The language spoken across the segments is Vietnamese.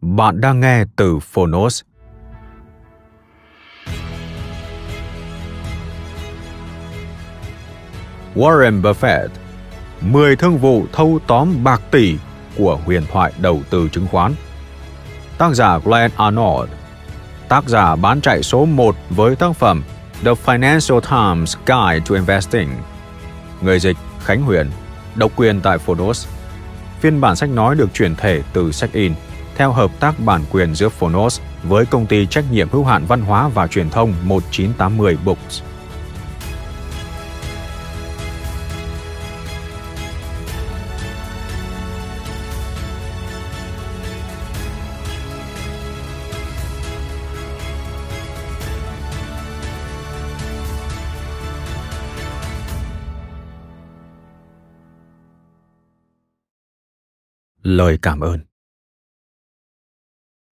Bạn đang nghe từ Phonos. Warren Buffett 10 thương vụ thâu tóm bạc tỷ của huyền thoại đầu tư chứng khoán Tác giả Glenn Arnold Tác giả bán chạy số 1 với tác phẩm The Financial Times Guide to Investing Người dịch Khánh Huyền Độc quyền tại Phonos Phiên bản sách nói được chuyển thể từ sách in theo hợp tác bản quyền giữa Phonos với công ty trách nhiệm hữu hạn văn hóa và truyền thông 1980 Books. Lời cảm ơn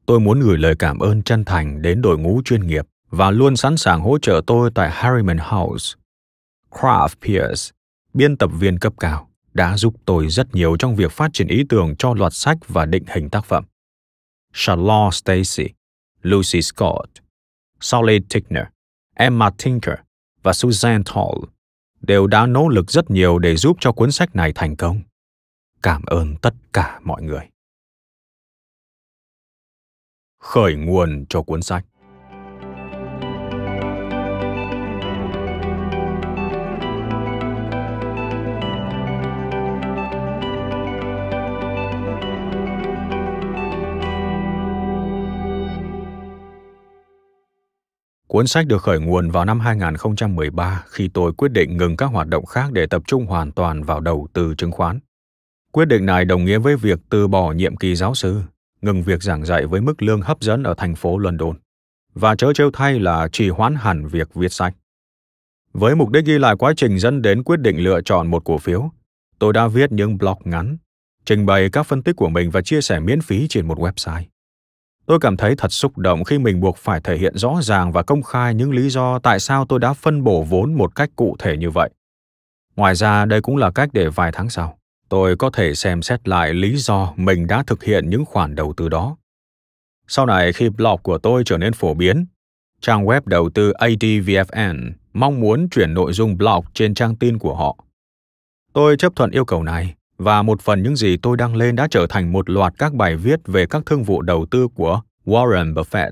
tôi muốn gửi lời cảm ơn chân thành đến đội ngũ chuyên nghiệp và luôn sẵn sàng hỗ trợ tôi tại Harriman House. Craft Pierce, biên tập viên cấp cao, đã giúp tôi rất nhiều trong việc phát triển ý tưởng cho loạt sách và định hình tác phẩm. Charlotte Stacy, Lucy Scott, Sally Tickner, Emma Tinker và Suzanne Tall đều đã nỗ lực rất nhiều để giúp cho cuốn sách này thành công. Cảm ơn tất cả mọi người khởi nguồn cho cuốn sách. Cuốn sách được khởi nguồn vào năm 2013 khi tôi quyết định ngừng các hoạt động khác để tập trung hoàn toàn vào đầu tư chứng khoán. Quyết định này đồng nghĩa với việc từ bỏ nhiệm kỳ giáo sư ngừng việc giảng dạy với mức lương hấp dẫn ở thành phố London và chớ trêu thay là trì hoãn hẳn việc viết sách. Với mục đích ghi lại quá trình dẫn đến quyết định lựa chọn một cổ phiếu, tôi đã viết những blog ngắn, trình bày các phân tích của mình và chia sẻ miễn phí trên một website. Tôi cảm thấy thật xúc động khi mình buộc phải thể hiện rõ ràng và công khai những lý do tại sao tôi đã phân bổ vốn một cách cụ thể như vậy. Ngoài ra, đây cũng là cách để vài tháng sau, tôi có thể xem xét lại lý do mình đã thực hiện những khoản đầu tư đó. Sau này khi blog của tôi trở nên phổ biến, trang web đầu tư ADVFN mong muốn chuyển nội dung blog trên trang tin của họ. Tôi chấp thuận yêu cầu này và một phần những gì tôi đăng lên đã trở thành một loạt các bài viết về các thương vụ đầu tư của Warren Buffett.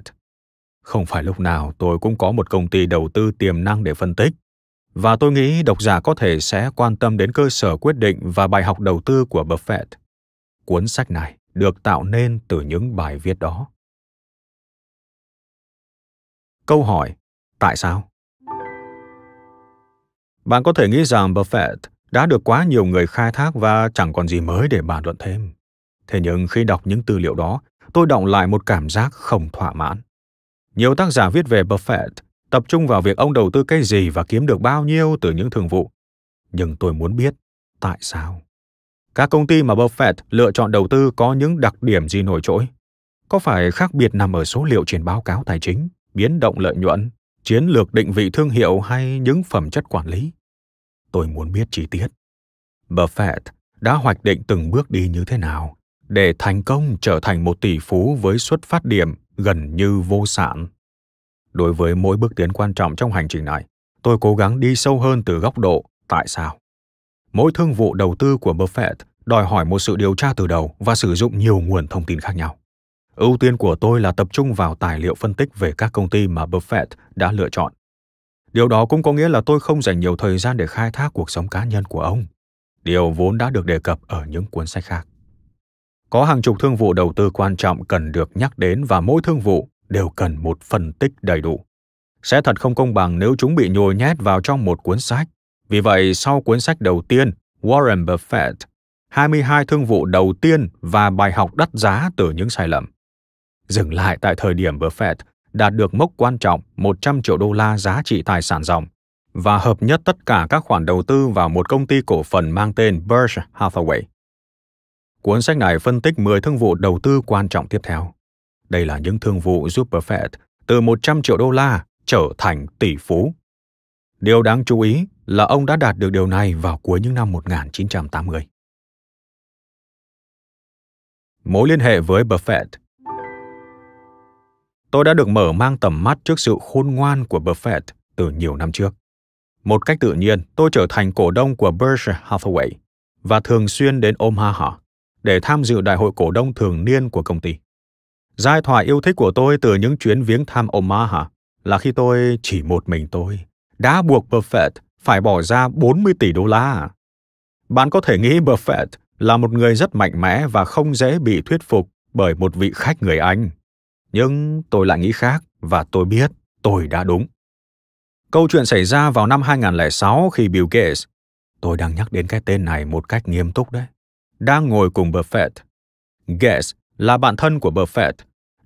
Không phải lúc nào tôi cũng có một công ty đầu tư tiềm năng để phân tích và tôi nghĩ độc giả có thể sẽ quan tâm đến cơ sở quyết định và bài học đầu tư của Buffett. Cuốn sách này được tạo nên từ những bài viết đó. Câu hỏi: Tại sao? Bạn có thể nghĩ rằng Buffett đã được quá nhiều người khai thác và chẳng còn gì mới để bàn luận thêm. Thế nhưng khi đọc những tư liệu đó, tôi động lại một cảm giác không thỏa mãn. Nhiều tác giả viết về Buffett tập trung vào việc ông đầu tư cái gì và kiếm được bao nhiêu từ những thường vụ. Nhưng tôi muốn biết tại sao. Các công ty mà Buffett lựa chọn đầu tư có những đặc điểm gì nổi trội? Có phải khác biệt nằm ở số liệu trên báo cáo tài chính, biến động lợi nhuận, chiến lược định vị thương hiệu hay những phẩm chất quản lý? Tôi muốn biết chi tiết. Buffett đã hoạch định từng bước đi như thế nào để thành công trở thành một tỷ phú với xuất phát điểm gần như vô sản. Đối với mỗi bước tiến quan trọng trong hành trình này, tôi cố gắng đi sâu hơn từ góc độ tại sao. Mỗi thương vụ đầu tư của Buffett đòi hỏi một sự điều tra từ đầu và sử dụng nhiều nguồn thông tin khác nhau. Ưu tiên của tôi là tập trung vào tài liệu phân tích về các công ty mà Buffett đã lựa chọn. Điều đó cũng có nghĩa là tôi không dành nhiều thời gian để khai thác cuộc sống cá nhân của ông, điều vốn đã được đề cập ở những cuốn sách khác. Có hàng chục thương vụ đầu tư quan trọng cần được nhắc đến và mỗi thương vụ đều cần một phân tích đầy đủ. Sẽ thật không công bằng nếu chúng bị nhồi nhét vào trong một cuốn sách. Vì vậy, sau cuốn sách đầu tiên, Warren Buffett, 22 thương vụ đầu tiên và bài học đắt giá từ những sai lầm. Dừng lại tại thời điểm Buffett đạt được mốc quan trọng 100 triệu đô la giá trị tài sản ròng và hợp nhất tất cả các khoản đầu tư vào một công ty cổ phần mang tên Berkshire Hathaway. Cuốn sách này phân tích 10 thương vụ đầu tư quan trọng tiếp theo. Đây là những thương vụ giúp Buffett từ 100 triệu đô la trở thành tỷ phú. Điều đáng chú ý là ông đã đạt được điều này vào cuối những năm 1980. Mối liên hệ với Buffett Tôi đã được mở mang tầm mắt trước sự khôn ngoan của Buffett từ nhiều năm trước. Một cách tự nhiên, tôi trở thành cổ đông của Berkshire Hathaway và thường xuyên đến Omaha để tham dự đại hội cổ đông thường niên của công ty. Giai thoại yêu thích của tôi từ những chuyến viếng thăm Omaha là khi tôi chỉ một mình tôi đã buộc Buffett phải bỏ ra 40 tỷ đô la. Bạn có thể nghĩ Buffett là một người rất mạnh mẽ và không dễ bị thuyết phục bởi một vị khách người Anh. Nhưng tôi lại nghĩ khác và tôi biết tôi đã đúng. Câu chuyện xảy ra vào năm 2006 khi Bill Gates, tôi đang nhắc đến cái tên này một cách nghiêm túc đấy, đang ngồi cùng Buffett. Gates là bạn thân của Buffett,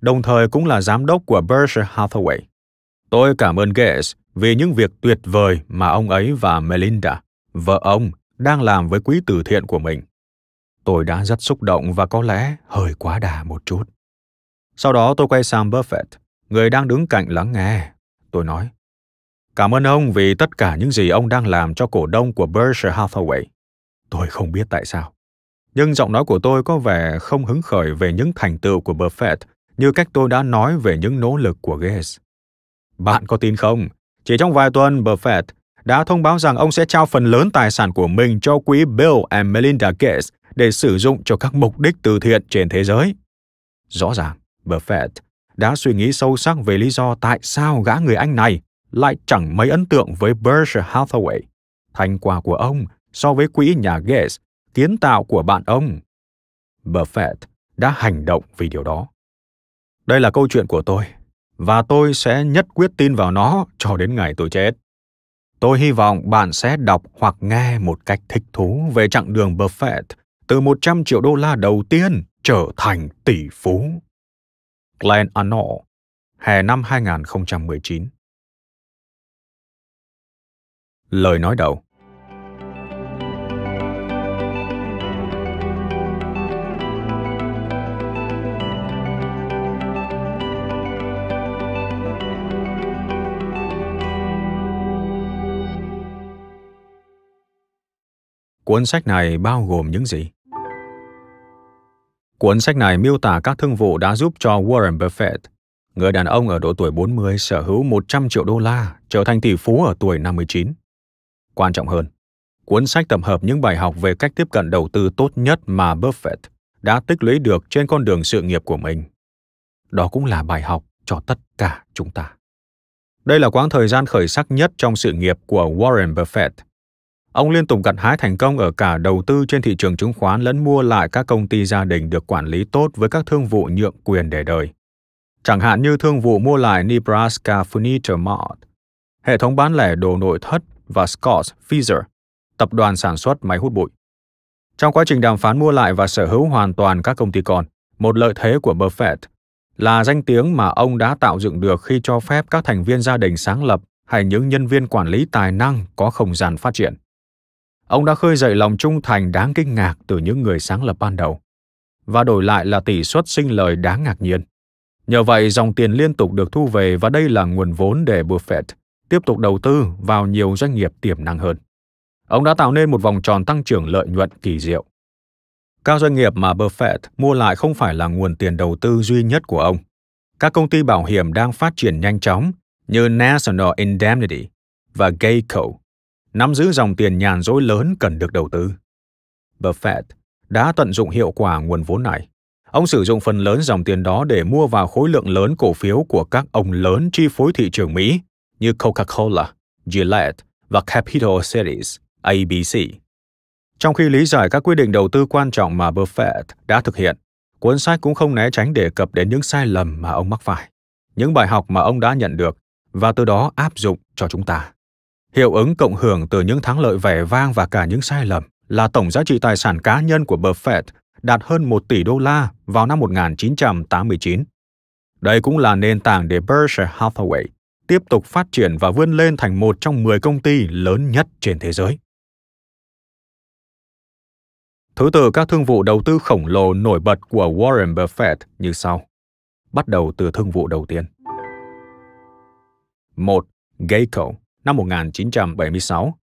đồng thời cũng là giám đốc của Berkshire Hathaway. Tôi cảm ơn Gates vì những việc tuyệt vời mà ông ấy và Melinda, vợ ông, đang làm với quỹ từ thiện của mình. Tôi đã rất xúc động và có lẽ hơi quá đà một chút. Sau đó tôi quay sang Buffett, người đang đứng cạnh lắng nghe. Tôi nói, cảm ơn ông vì tất cả những gì ông đang làm cho cổ đông của Berkshire Hathaway. Tôi không biết tại sao. Nhưng giọng nói của tôi có vẻ không hứng khởi về những thành tựu của Buffett như cách tôi đã nói về những nỗ lực của Gates. Bạn có tin không? Chỉ trong vài tuần, Buffett đã thông báo rằng ông sẽ trao phần lớn tài sản của mình cho quỹ Bill and Melinda Gates để sử dụng cho các mục đích từ thiện trên thế giới. Rõ ràng, Buffett đã suy nghĩ sâu sắc về lý do tại sao gã người Anh này lại chẳng mấy ấn tượng với Berkshire Hathaway. Thành quả của ông so với quỹ nhà Gates kiến tạo của bạn ông. Buffett đã hành động vì điều đó. Đây là câu chuyện của tôi và tôi sẽ nhất quyết tin vào nó cho đến ngày tôi chết. Tôi hy vọng bạn sẽ đọc hoặc nghe một cách thích thú về chặng đường Buffett từ 100 triệu đô la đầu tiên trở thành tỷ phú. Glenn Arnold, hè năm 2019. Lời nói đầu Cuốn sách này bao gồm những gì? Cuốn sách này miêu tả các thương vụ đã giúp cho Warren Buffett, người đàn ông ở độ tuổi 40 sở hữu 100 triệu đô la, trở thành tỷ phú ở tuổi 59. Quan trọng hơn, cuốn sách tập hợp những bài học về cách tiếp cận đầu tư tốt nhất mà Buffett đã tích lũy được trên con đường sự nghiệp của mình. Đó cũng là bài học cho tất cả chúng ta. Đây là quãng thời gian khởi sắc nhất trong sự nghiệp của Warren Buffett – Ông liên tục gặt hái thành công ở cả đầu tư trên thị trường chứng khoán lẫn mua lại các công ty gia đình được quản lý tốt với các thương vụ nhượng quyền để đời. Chẳng hạn như thương vụ mua lại Nebraska Furniture Mart, hệ thống bán lẻ đồ nội thất và Scott Fisher, tập đoàn sản xuất máy hút bụi. Trong quá trình đàm phán mua lại và sở hữu hoàn toàn các công ty còn, một lợi thế của Buffett là danh tiếng mà ông đã tạo dựng được khi cho phép các thành viên gia đình sáng lập hay những nhân viên quản lý tài năng có không gian phát triển. Ông đã khơi dậy lòng trung thành đáng kinh ngạc từ những người sáng lập ban đầu và đổi lại là tỷ suất sinh lời đáng ngạc nhiên. Nhờ vậy, dòng tiền liên tục được thu về và đây là nguồn vốn để Buffett tiếp tục đầu tư vào nhiều doanh nghiệp tiềm năng hơn. Ông đã tạo nên một vòng tròn tăng trưởng lợi nhuận kỳ diệu. Các doanh nghiệp mà Buffett mua lại không phải là nguồn tiền đầu tư duy nhất của ông. Các công ty bảo hiểm đang phát triển nhanh chóng như National Indemnity và Geico nắm giữ dòng tiền nhàn rỗi lớn cần được đầu tư. Buffett đã tận dụng hiệu quả nguồn vốn này. Ông sử dụng phần lớn dòng tiền đó để mua vào khối lượng lớn cổ phiếu của các ông lớn chi phối thị trường Mỹ như Coca-Cola, Gillette và Capital Cities, ABC. Trong khi lý giải các quyết định đầu tư quan trọng mà Buffett đã thực hiện, cuốn sách cũng không né tránh đề cập đến những sai lầm mà ông mắc phải, những bài học mà ông đã nhận được và từ đó áp dụng cho chúng ta. Hiệu ứng cộng hưởng từ những thắng lợi vẻ vang và cả những sai lầm là tổng giá trị tài sản cá nhân của Buffett đạt hơn 1 tỷ đô la vào năm 1989. Đây cũng là nền tảng để Berkshire Hathaway tiếp tục phát triển và vươn lên thành một trong 10 công ty lớn nhất trên thế giới. Thứ tự các thương vụ đầu tư khổng lồ nổi bật của Warren Buffett như sau. Bắt đầu từ thương vụ đầu tiên. 1. Geico năm 1976.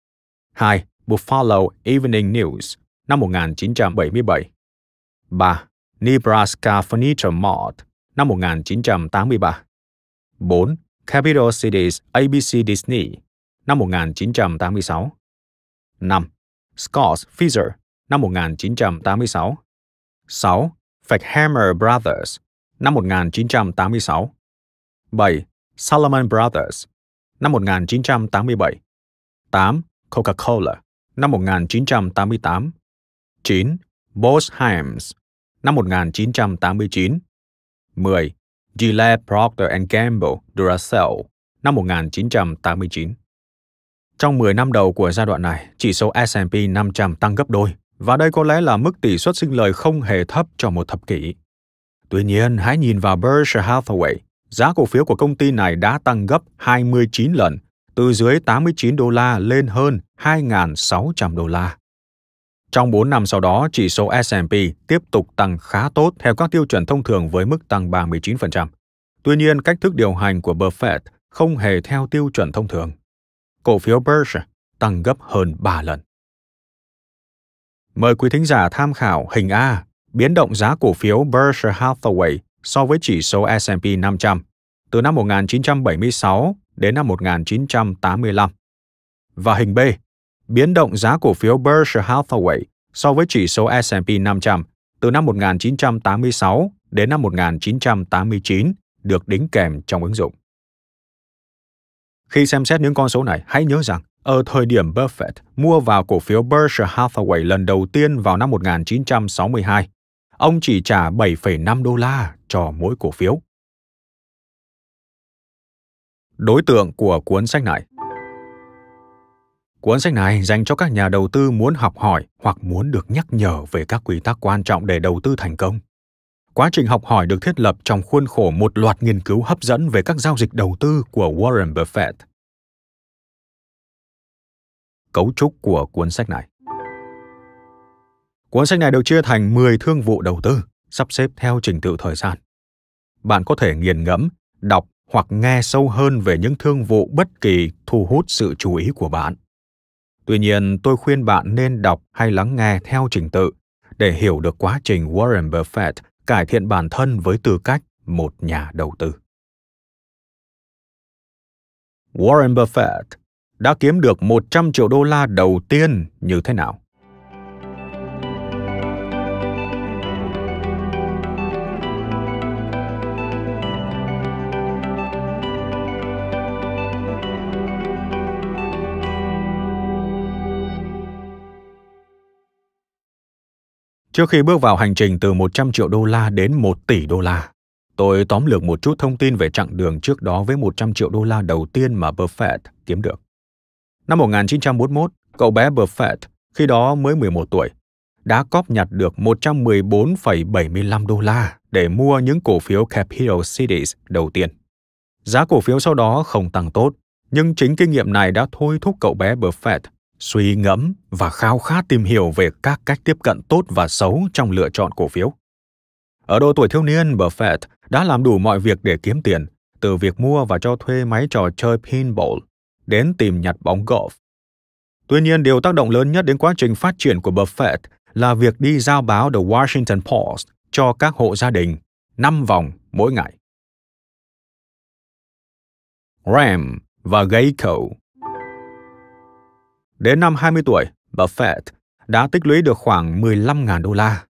2. Buffalo Evening News năm 1977. 3. Nebraska Furniture Mart năm 1983. 4. Capital Cities ABC Disney năm 1986. 5. Scott Fisher năm 1986. 6. Fackhammer Brothers năm 1986. 7. Solomon Brothers năm 1987, 8. Coca-Cola, năm 1988, 9. Boss Himes, năm 1989, 10. Gillette Procter Gamble Duracell, năm 1989. Trong 10 năm đầu của giai đoạn này, chỉ số S&P 500 tăng gấp đôi, và đây có lẽ là mức tỷ suất sinh lời không hề thấp cho một thập kỷ. Tuy nhiên, hãy nhìn vào Berkshire Hathaway, giá cổ phiếu của công ty này đã tăng gấp 29 lần, từ dưới 89 đô la lên hơn 2.600 đô la. Trong 4 năm sau đó, chỉ số S&P tiếp tục tăng khá tốt theo các tiêu chuẩn thông thường với mức tăng 39%. Tuy nhiên, cách thức điều hành của Buffett không hề theo tiêu chuẩn thông thường. Cổ phiếu Berkshire tăng gấp hơn 3 lần. Mời quý thính giả tham khảo hình A, biến động giá cổ phiếu Berkshire Hathaway so với chỉ số S&P 500 từ năm 1976 đến năm 1985. Và hình B, biến động giá cổ phiếu Berkshire Hathaway so với chỉ số S&P 500 từ năm 1986 đến năm 1989 được đính kèm trong ứng dụng. Khi xem xét những con số này, hãy nhớ rằng ở thời điểm Buffett mua vào cổ phiếu Berkshire Hathaway lần đầu tiên vào năm 1962, ông chỉ trả 7,5 đô la cho mỗi cổ phiếu. Đối tượng của cuốn sách này Cuốn sách này dành cho các nhà đầu tư muốn học hỏi hoặc muốn được nhắc nhở về các quy tắc quan trọng để đầu tư thành công. Quá trình học hỏi được thiết lập trong khuôn khổ một loạt nghiên cứu hấp dẫn về các giao dịch đầu tư của Warren Buffett. Cấu trúc của cuốn sách này Cuốn sách này được chia thành 10 thương vụ đầu tư, sắp xếp theo trình tự thời gian bạn có thể nghiền ngẫm đọc hoặc nghe sâu hơn về những thương vụ bất kỳ thu hút sự chú ý của bạn tuy nhiên tôi khuyên bạn nên đọc hay lắng nghe theo trình tự để hiểu được quá trình warren buffett cải thiện bản thân với tư cách một nhà đầu tư warren buffett đã kiếm được 100 triệu đô la đầu tiên như thế nào Trước khi bước vào hành trình từ 100 triệu đô la đến 1 tỷ đô la, tôi tóm lược một chút thông tin về chặng đường trước đó với 100 triệu đô la đầu tiên mà Buffett kiếm được. Năm 1941, cậu bé Buffett, khi đó mới 11 tuổi, đã cóp nhặt được 114,75 đô la để mua những cổ phiếu Capital Cities đầu tiên. Giá cổ phiếu sau đó không tăng tốt, nhưng chính kinh nghiệm này đã thôi thúc cậu bé Buffett suy ngẫm và khao khát tìm hiểu về các cách tiếp cận tốt và xấu trong lựa chọn cổ phiếu. Ở độ tuổi thiếu niên, Buffett đã làm đủ mọi việc để kiếm tiền, từ việc mua và cho thuê máy trò chơi pinball đến tìm nhặt bóng golf. Tuy nhiên, điều tác động lớn nhất đến quá trình phát triển của Buffett là việc đi giao báo The Washington Post cho các hộ gia đình 5 vòng mỗi ngày. Ram và Geico Đến năm 20 tuổi, Buffett đã tích lũy được khoảng 15.000 đô la.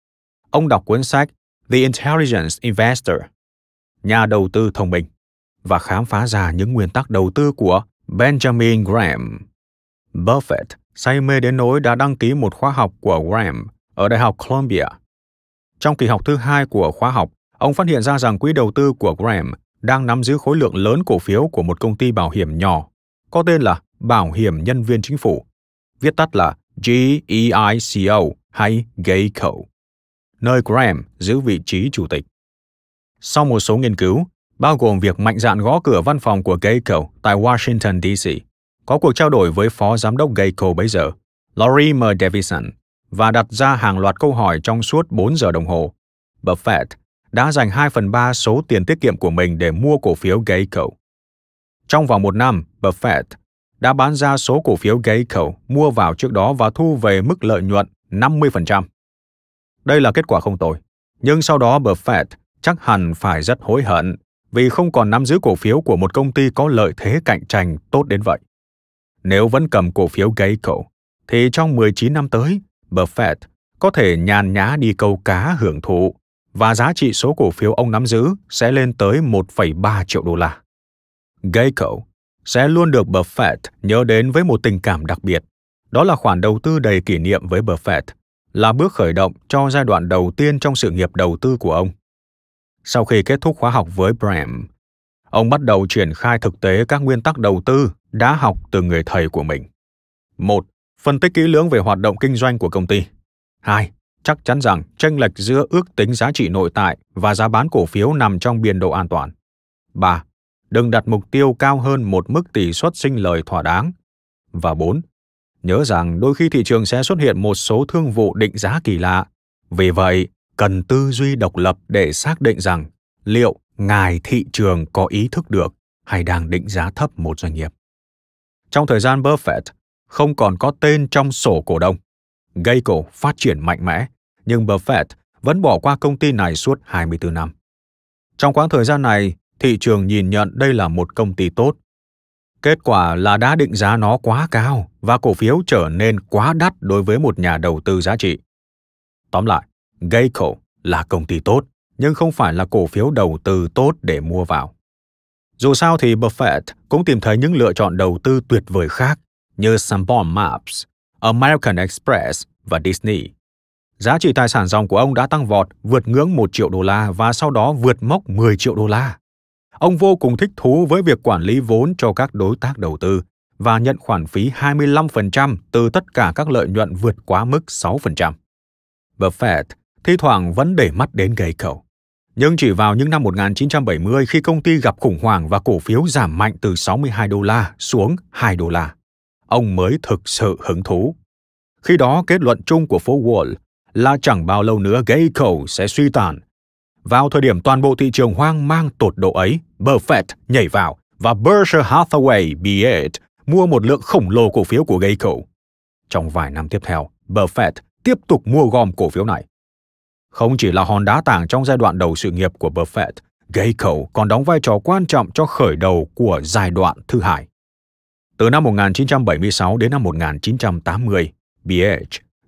Ông đọc cuốn sách The Intelligence Investor, nhà đầu tư thông minh, và khám phá ra những nguyên tắc đầu tư của Benjamin Graham. Buffett say mê đến nỗi đã đăng ký một khóa học của Graham ở Đại học Columbia. Trong kỳ học thứ hai của khóa học, ông phát hiện ra rằng quỹ đầu tư của Graham đang nắm giữ khối lượng lớn cổ phiếu của một công ty bảo hiểm nhỏ, có tên là Bảo hiểm Nhân viên Chính phủ viết tắt là GEICO hay GEICO, nơi Graham giữ vị trí chủ tịch. Sau một số nghiên cứu, bao gồm việc mạnh dạn gõ cửa văn phòng của Geico tại Washington, D.C., có cuộc trao đổi với phó giám đốc Geico bấy giờ, Laurie M. Davison, và đặt ra hàng loạt câu hỏi trong suốt 4 giờ đồng hồ. Buffett đã dành 2 phần 3 số tiền tiết kiệm của mình để mua cổ phiếu Geico. Trong vòng một năm, Buffett đã bán ra số cổ phiếu Geico mua vào trước đó và thu về mức lợi nhuận 50%. Đây là kết quả không tồi, nhưng sau đó Buffett chắc hẳn phải rất hối hận vì không còn nắm giữ cổ phiếu của một công ty có lợi thế cạnh tranh tốt đến vậy. Nếu vẫn cầm cổ phiếu Geico, thì trong 19 năm tới, Buffett có thể nhàn nhã đi câu cá hưởng thụ và giá trị số cổ phiếu ông nắm giữ sẽ lên tới 1,3 triệu đô la. Geico sẽ luôn được Buffett nhớ đến với một tình cảm đặc biệt. Đó là khoản đầu tư đầy kỷ niệm với Buffett, là bước khởi động cho giai đoạn đầu tiên trong sự nghiệp đầu tư của ông. Sau khi kết thúc khóa học với Bram, ông bắt đầu triển khai thực tế các nguyên tắc đầu tư đã học từ người thầy của mình. 1. Phân tích kỹ lưỡng về hoạt động kinh doanh của công ty. 2. Chắc chắn rằng chênh lệch giữa ước tính giá trị nội tại và giá bán cổ phiếu nằm trong biên độ an toàn. 3 đừng đặt mục tiêu cao hơn một mức tỷ suất sinh lời thỏa đáng. Và 4. Nhớ rằng đôi khi thị trường sẽ xuất hiện một số thương vụ định giá kỳ lạ. Vì vậy, cần tư duy độc lập để xác định rằng liệu ngài thị trường có ý thức được hay đang định giá thấp một doanh nghiệp. Trong thời gian Buffett, không còn có tên trong sổ cổ đông. Geico phát triển mạnh mẽ, nhưng Buffett vẫn bỏ qua công ty này suốt 24 năm. Trong quãng thời gian này, thị trường nhìn nhận đây là một công ty tốt. Kết quả là đã định giá nó quá cao và cổ phiếu trở nên quá đắt đối với một nhà đầu tư giá trị. Tóm lại, Geico là công ty tốt, nhưng không phải là cổ phiếu đầu tư tốt để mua vào. Dù sao thì Buffett cũng tìm thấy những lựa chọn đầu tư tuyệt vời khác như Sanborn Maps, American Express và Disney. Giá trị tài sản dòng của ông đã tăng vọt, vượt ngưỡng 1 triệu đô la và sau đó vượt mốc 10 triệu đô la. Ông vô cùng thích thú với việc quản lý vốn cho các đối tác đầu tư và nhận khoản phí 25% từ tất cả các lợi nhuận vượt quá mức 6%. Buffett thi thoảng vẫn để mắt đến gầy cầu. Nhưng chỉ vào những năm 1970 khi công ty gặp khủng hoảng và cổ phiếu giảm mạnh từ 62 đô la xuống 2 đô la, ông mới thực sự hứng thú. Khi đó kết luận chung của phố Wall là chẳng bao lâu nữa Geico sẽ suy tàn vào thời điểm toàn bộ thị trường hoang mang tột độ ấy, Buffett nhảy vào và Berkshire Hathaway BH mua một lượng khổng lồ cổ phiếu của Geico. Trong vài năm tiếp theo, Buffett tiếp tục mua gom cổ phiếu này. Không chỉ là hòn đá tảng trong giai đoạn đầu sự nghiệp của Buffett, Geico còn đóng vai trò quan trọng cho khởi đầu của giai đoạn thứ hai. Từ năm 1976 đến năm 1980, BH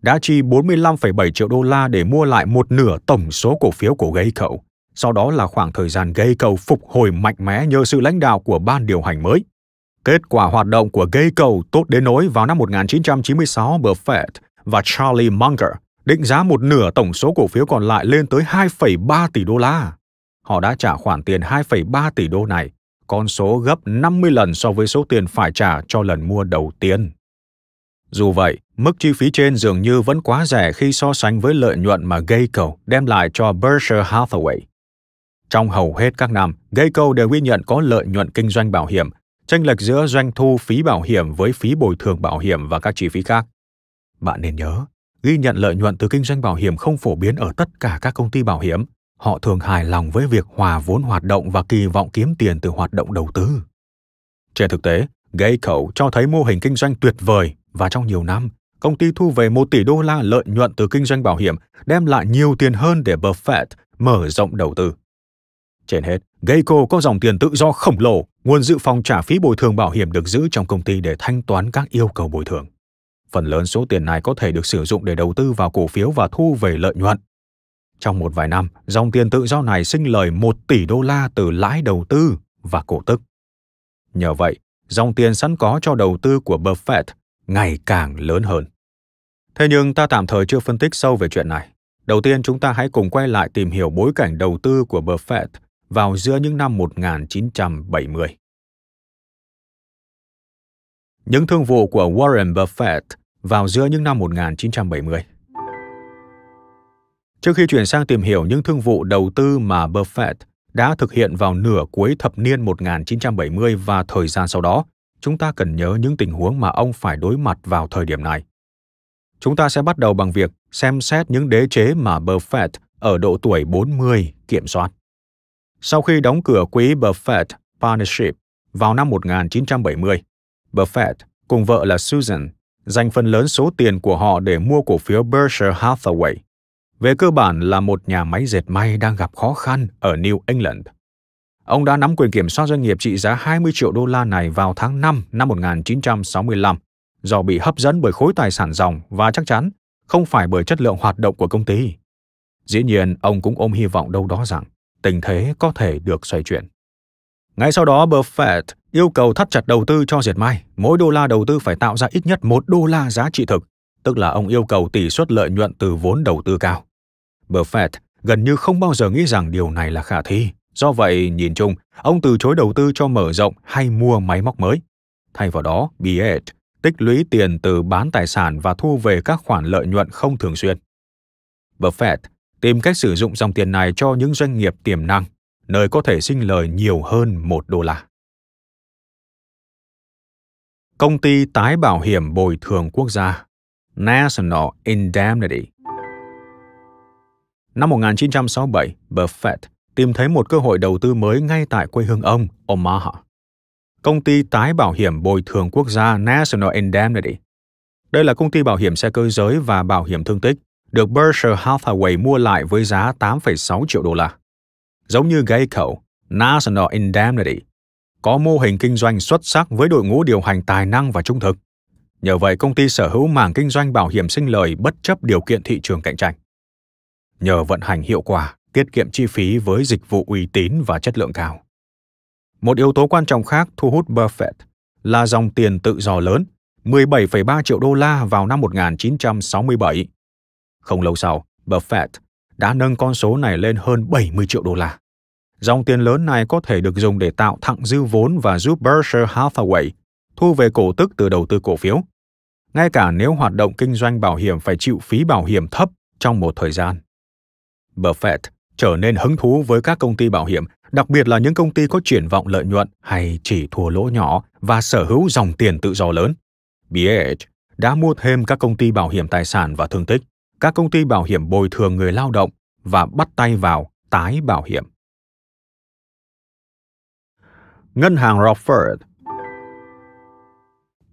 đã chi 45,7 triệu đô la để mua lại một nửa tổng số cổ phiếu của Geico. Sau đó là khoảng thời gian Geico phục hồi mạnh mẽ nhờ sự lãnh đạo của ban điều hành mới. Kết quả hoạt động của Geico tốt đến nỗi vào năm 1996 Buffett và Charlie Munger định giá một nửa tổng số cổ phiếu còn lại lên tới 2,3 tỷ đô la. Họ đã trả khoản tiền 2,3 tỷ đô này, con số gấp 50 lần so với số tiền phải trả cho lần mua đầu tiên. Dù vậy, mức chi phí trên dường như vẫn quá rẻ khi so sánh với lợi nhuận mà Geico đem lại cho Berkshire Hathaway. Trong hầu hết các năm, Geico đều ghi nhận có lợi nhuận kinh doanh bảo hiểm, chênh lệch giữa doanh thu phí bảo hiểm với phí bồi thường bảo hiểm và các chi phí khác. Bạn nên nhớ, ghi nhận lợi nhuận từ kinh doanh bảo hiểm không phổ biến ở tất cả các công ty bảo hiểm. Họ thường hài lòng với việc hòa vốn hoạt động và kỳ vọng kiếm tiền từ hoạt động đầu tư. Trên thực tế, Geico cho thấy mô hình kinh doanh tuyệt vời và trong nhiều năm, công ty thu về 1 tỷ đô la lợi nhuận từ kinh doanh bảo hiểm, đem lại nhiều tiền hơn để Buffett mở rộng đầu tư. Trên hết, Geico có dòng tiền tự do khổng lồ, nguồn dự phòng trả phí bồi thường bảo hiểm được giữ trong công ty để thanh toán các yêu cầu bồi thường. Phần lớn số tiền này có thể được sử dụng để đầu tư vào cổ phiếu và thu về lợi nhuận. Trong một vài năm, dòng tiền tự do này sinh lời 1 tỷ đô la từ lãi đầu tư và cổ tức. Nhờ vậy, dòng tiền sẵn có cho đầu tư của Buffett ngày càng lớn hơn. Thế nhưng ta tạm thời chưa phân tích sâu về chuyện này. Đầu tiên chúng ta hãy cùng quay lại tìm hiểu bối cảnh đầu tư của Buffett vào giữa những năm 1970. Những thương vụ của Warren Buffett vào giữa những năm 1970. Trước khi chuyển sang tìm hiểu những thương vụ đầu tư mà Buffett đã thực hiện vào nửa cuối thập niên 1970 và thời gian sau đó, chúng ta cần nhớ những tình huống mà ông phải đối mặt vào thời điểm này. Chúng ta sẽ bắt đầu bằng việc xem xét những đế chế mà Buffett ở độ tuổi 40 kiểm soát. Sau khi đóng cửa quỹ Buffett Partnership vào năm 1970, Buffett cùng vợ là Susan dành phần lớn số tiền của họ để mua cổ phiếu Berkshire Hathaway, về cơ bản là một nhà máy dệt may đang gặp khó khăn ở New England – Ông đã nắm quyền kiểm soát doanh nghiệp trị giá 20 triệu đô la này vào tháng 5 năm 1965, do bị hấp dẫn bởi khối tài sản dòng và chắc chắn không phải bởi chất lượng hoạt động của công ty. Dĩ nhiên, ông cũng ôm hy vọng đâu đó rằng tình thế có thể được xoay chuyển. Ngay sau đó, Buffett yêu cầu thắt chặt đầu tư cho diệt may. Mỗi đô la đầu tư phải tạo ra ít nhất một đô la giá trị thực, tức là ông yêu cầu tỷ suất lợi nhuận từ vốn đầu tư cao. Buffett gần như không bao giờ nghĩ rằng điều này là khả thi, Do vậy, nhìn chung, ông từ chối đầu tư cho mở rộng hay mua máy móc mới. Thay vào đó, Biet tích lũy tiền từ bán tài sản và thu về các khoản lợi nhuận không thường xuyên. Buffett tìm cách sử dụng dòng tiền này cho những doanh nghiệp tiềm năng, nơi có thể sinh lời nhiều hơn một đô la. Công ty tái bảo hiểm bồi thường quốc gia National Indemnity Năm 1967, Buffett tìm thấy một cơ hội đầu tư mới ngay tại quê hương ông, Omaha. Công ty tái bảo hiểm bồi thường quốc gia National Indemnity. Đây là công ty bảo hiểm xe cơ giới và bảo hiểm thương tích, được Berkshire Hathaway mua lại với giá 8,6 triệu đô la. Giống như Geico, National Indemnity có mô hình kinh doanh xuất sắc với đội ngũ điều hành tài năng và trung thực. Nhờ vậy, công ty sở hữu mảng kinh doanh bảo hiểm sinh lời bất chấp điều kiện thị trường cạnh tranh. Nhờ vận hành hiệu quả, tiết kiệm chi phí với dịch vụ uy tín và chất lượng cao. Một yếu tố quan trọng khác thu hút Buffett là dòng tiền tự do lớn, 17,3 triệu đô la vào năm 1967. Không lâu sau, Buffett đã nâng con số này lên hơn 70 triệu đô la. Dòng tiền lớn này có thể được dùng để tạo thặng dư vốn và giúp Berkshire Hathaway thu về cổ tức từ đầu tư cổ phiếu, ngay cả nếu hoạt động kinh doanh bảo hiểm phải chịu phí bảo hiểm thấp trong một thời gian. Buffett trở nên hứng thú với các công ty bảo hiểm, đặc biệt là những công ty có triển vọng lợi nhuận hay chỉ thua lỗ nhỏ và sở hữu dòng tiền tự do lớn. BH đã mua thêm các công ty bảo hiểm tài sản và thương tích, các công ty bảo hiểm bồi thường người lao động và bắt tay vào tái bảo hiểm. Ngân hàng Rockford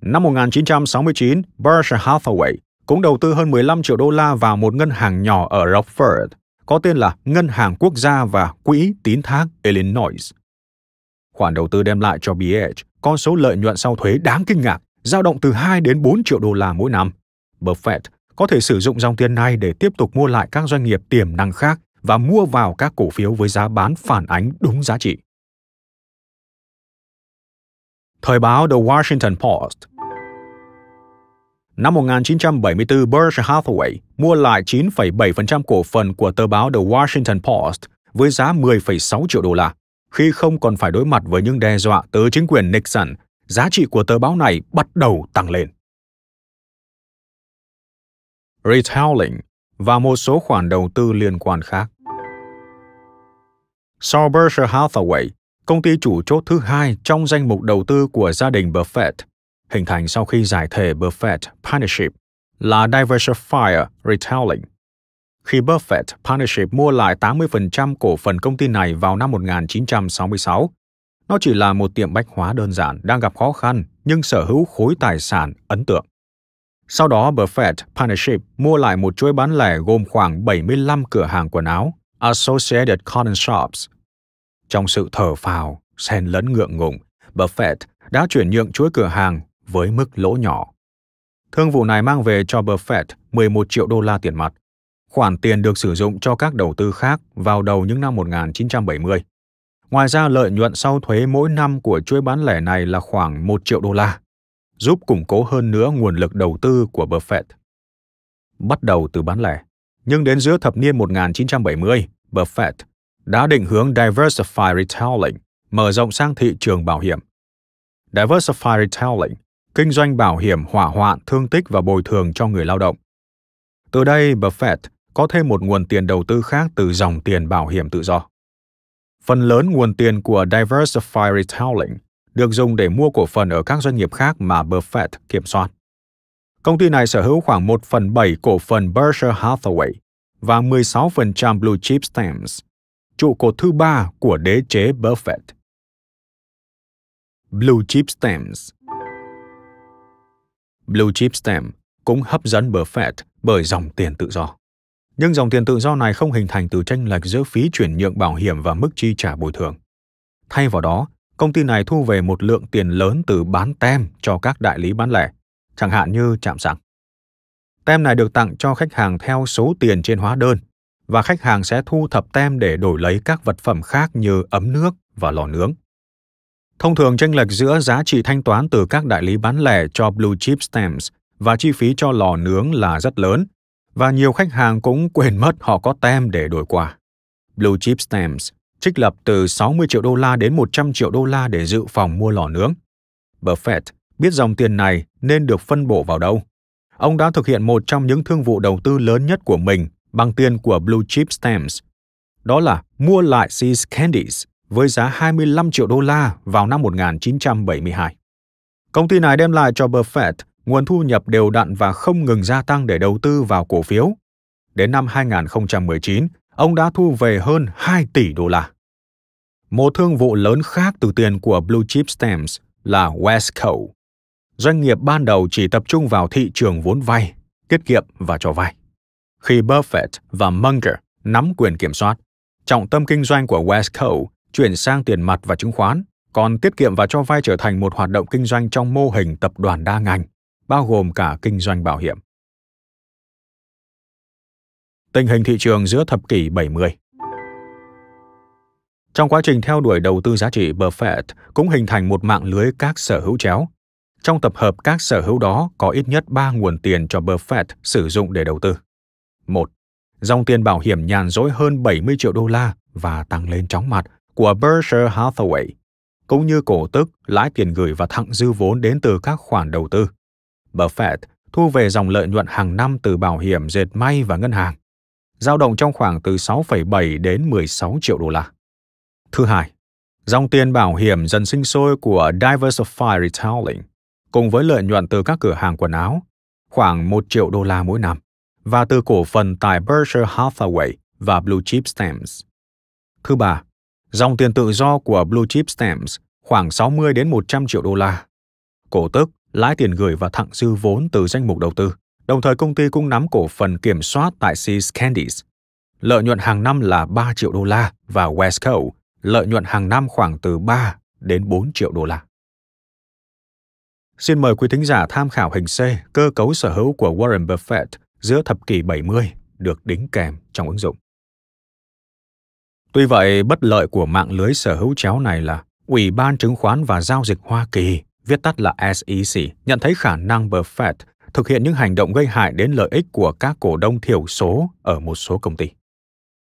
Năm 1969, Berkshire Hathaway cũng đầu tư hơn 15 triệu đô la vào một ngân hàng nhỏ ở Rockford – có tên là Ngân hàng Quốc gia và Quỹ Tín thác Illinois. Khoản đầu tư đem lại cho BH con số lợi nhuận sau thuế đáng kinh ngạc, dao động từ 2 đến 4 triệu đô la mỗi năm. Buffett có thể sử dụng dòng tiền này để tiếp tục mua lại các doanh nghiệp tiềm năng khác và mua vào các cổ phiếu với giá bán phản ánh đúng giá trị. Thời báo The Washington Post Năm 1974, Berkshire Hathaway mua lại 9,7% cổ phần của tờ báo The Washington Post với giá 10,6 triệu đô la. Khi không còn phải đối mặt với những đe dọa từ chính quyền Nixon, giá trị của tờ báo này bắt đầu tăng lên. Retailing và một số khoản đầu tư liên quan khác. Sau Berkshire Hathaway, công ty chủ chốt thứ hai trong danh mục đầu tư của gia đình Buffett, hình thành sau khi giải thể Buffett Partnership là Diversified Retailing. Khi Buffett Partnership mua lại 80% cổ phần công ty này vào năm 1966, nó chỉ là một tiệm bách hóa đơn giản đang gặp khó khăn nhưng sở hữu khối tài sản ấn tượng. Sau đó, Buffett Partnership mua lại một chuỗi bán lẻ gồm khoảng 75 cửa hàng quần áo, Associated Cotton Shops. Trong sự thở phào, xen lẫn ngượng ngùng, Buffett đã chuyển nhượng chuỗi cửa hàng với mức lỗ nhỏ. Thương vụ này mang về cho Buffett 11 triệu đô la tiền mặt, khoản tiền được sử dụng cho các đầu tư khác vào đầu những năm 1970. Ngoài ra, lợi nhuận sau thuế mỗi năm của chuỗi bán lẻ này là khoảng 1 triệu đô la, giúp củng cố hơn nữa nguồn lực đầu tư của Buffett. Bắt đầu từ bán lẻ, nhưng đến giữa thập niên 1970, Buffett đã định hướng Diversify Retailing, mở rộng sang thị trường bảo hiểm. Diversify Retailing kinh doanh bảo hiểm hỏa hoạn, thương tích và bồi thường cho người lao động. Từ đây, Buffett có thêm một nguồn tiền đầu tư khác từ dòng tiền bảo hiểm tự do. Phần lớn nguồn tiền của Diversified Retailing được dùng để mua cổ phần ở các doanh nghiệp khác mà Buffett kiểm soát. Công ty này sở hữu khoảng 1 phần 7 cổ phần Berkshire Hathaway và 16% Blue Chip Stamps, trụ cột thứ ba của đế chế Buffett. Blue Chip Stamps Blue Chip Stamp cũng hấp dẫn Buffett bởi dòng tiền tự do. Nhưng dòng tiền tự do này không hình thành từ tranh lệch giữa phí chuyển nhượng bảo hiểm và mức chi trả bồi thường. Thay vào đó, công ty này thu về một lượng tiền lớn từ bán tem cho các đại lý bán lẻ, chẳng hạn như chạm sạc. Tem này được tặng cho khách hàng theo số tiền trên hóa đơn và khách hàng sẽ thu thập tem để đổi lấy các vật phẩm khác như ấm nước và lò nướng. Thông thường tranh lệch giữa giá trị thanh toán từ các đại lý bán lẻ cho blue chip stamps và chi phí cho lò nướng là rất lớn, và nhiều khách hàng cũng quên mất họ có tem để đổi quà. Blue chip stamps trích lập từ 60 triệu đô la đến 100 triệu đô la để dự phòng mua lò nướng. Buffett biết dòng tiền này nên được phân bổ vào đâu. Ông đã thực hiện một trong những thương vụ đầu tư lớn nhất của mình bằng tiền của Blue Chip Stamps. Đó là mua lại Sees Candies, với giá 25 triệu đô la vào năm 1972. Công ty này đem lại cho Buffett nguồn thu nhập đều đặn và không ngừng gia tăng để đầu tư vào cổ phiếu. Đến năm 2019, ông đã thu về hơn 2 tỷ đô la. Một thương vụ lớn khác từ tiền của Blue Chip Stamps là Westco. Doanh nghiệp ban đầu chỉ tập trung vào thị trường vốn vay, tiết kiệm và cho vay. Khi Buffett và Munger nắm quyền kiểm soát, trọng tâm kinh doanh của Westco chuyển sang tiền mặt và chứng khoán, còn tiết kiệm và cho vay trở thành một hoạt động kinh doanh trong mô hình tập đoàn đa ngành, bao gồm cả kinh doanh bảo hiểm. Tình hình thị trường giữa thập kỷ 70 Trong quá trình theo đuổi đầu tư giá trị, Buffett cũng hình thành một mạng lưới các sở hữu chéo. Trong tập hợp các sở hữu đó có ít nhất 3 nguồn tiền cho Buffett sử dụng để đầu tư. 1. Dòng tiền bảo hiểm nhàn rỗi hơn 70 triệu đô la và tăng lên chóng mặt của Berkshire Hathaway, cũng như cổ tức, lãi tiền gửi và thặng dư vốn đến từ các khoản đầu tư. Buffett thu về dòng lợi nhuận hàng năm từ bảo hiểm, dệt may và ngân hàng, dao động trong khoảng từ 6,7 đến 16 triệu đô la. Thứ hai, dòng tiền bảo hiểm dần sinh sôi của Diversified Retailing cùng với lợi nhuận từ các cửa hàng quần áo, khoảng 1 triệu đô la mỗi năm, và từ cổ phần tại Berkshire Hathaway và Blue Chip Stamps. Thứ ba, Dòng tiền tự do của Blue Chip Stamps khoảng 60 đến 100 triệu đô la. Cổ tức, lãi tiền gửi và thặng dư vốn từ danh mục đầu tư. Đồng thời công ty cũng nắm cổ phần kiểm soát tại Seas Candies. Lợi nhuận hàng năm là 3 triệu đô la và Westco lợi nhuận hàng năm khoảng từ 3 đến 4 triệu đô la. Xin mời quý thính giả tham khảo hình C cơ cấu sở hữu của Warren Buffett giữa thập kỷ 70 được đính kèm trong ứng dụng. Tuy vậy, bất lợi của mạng lưới sở hữu chéo này là Ủy ban chứng khoán và giao dịch Hoa Kỳ, viết tắt là SEC, nhận thấy khả năng Buffett thực hiện những hành động gây hại đến lợi ích của các cổ đông thiểu số ở một số công ty.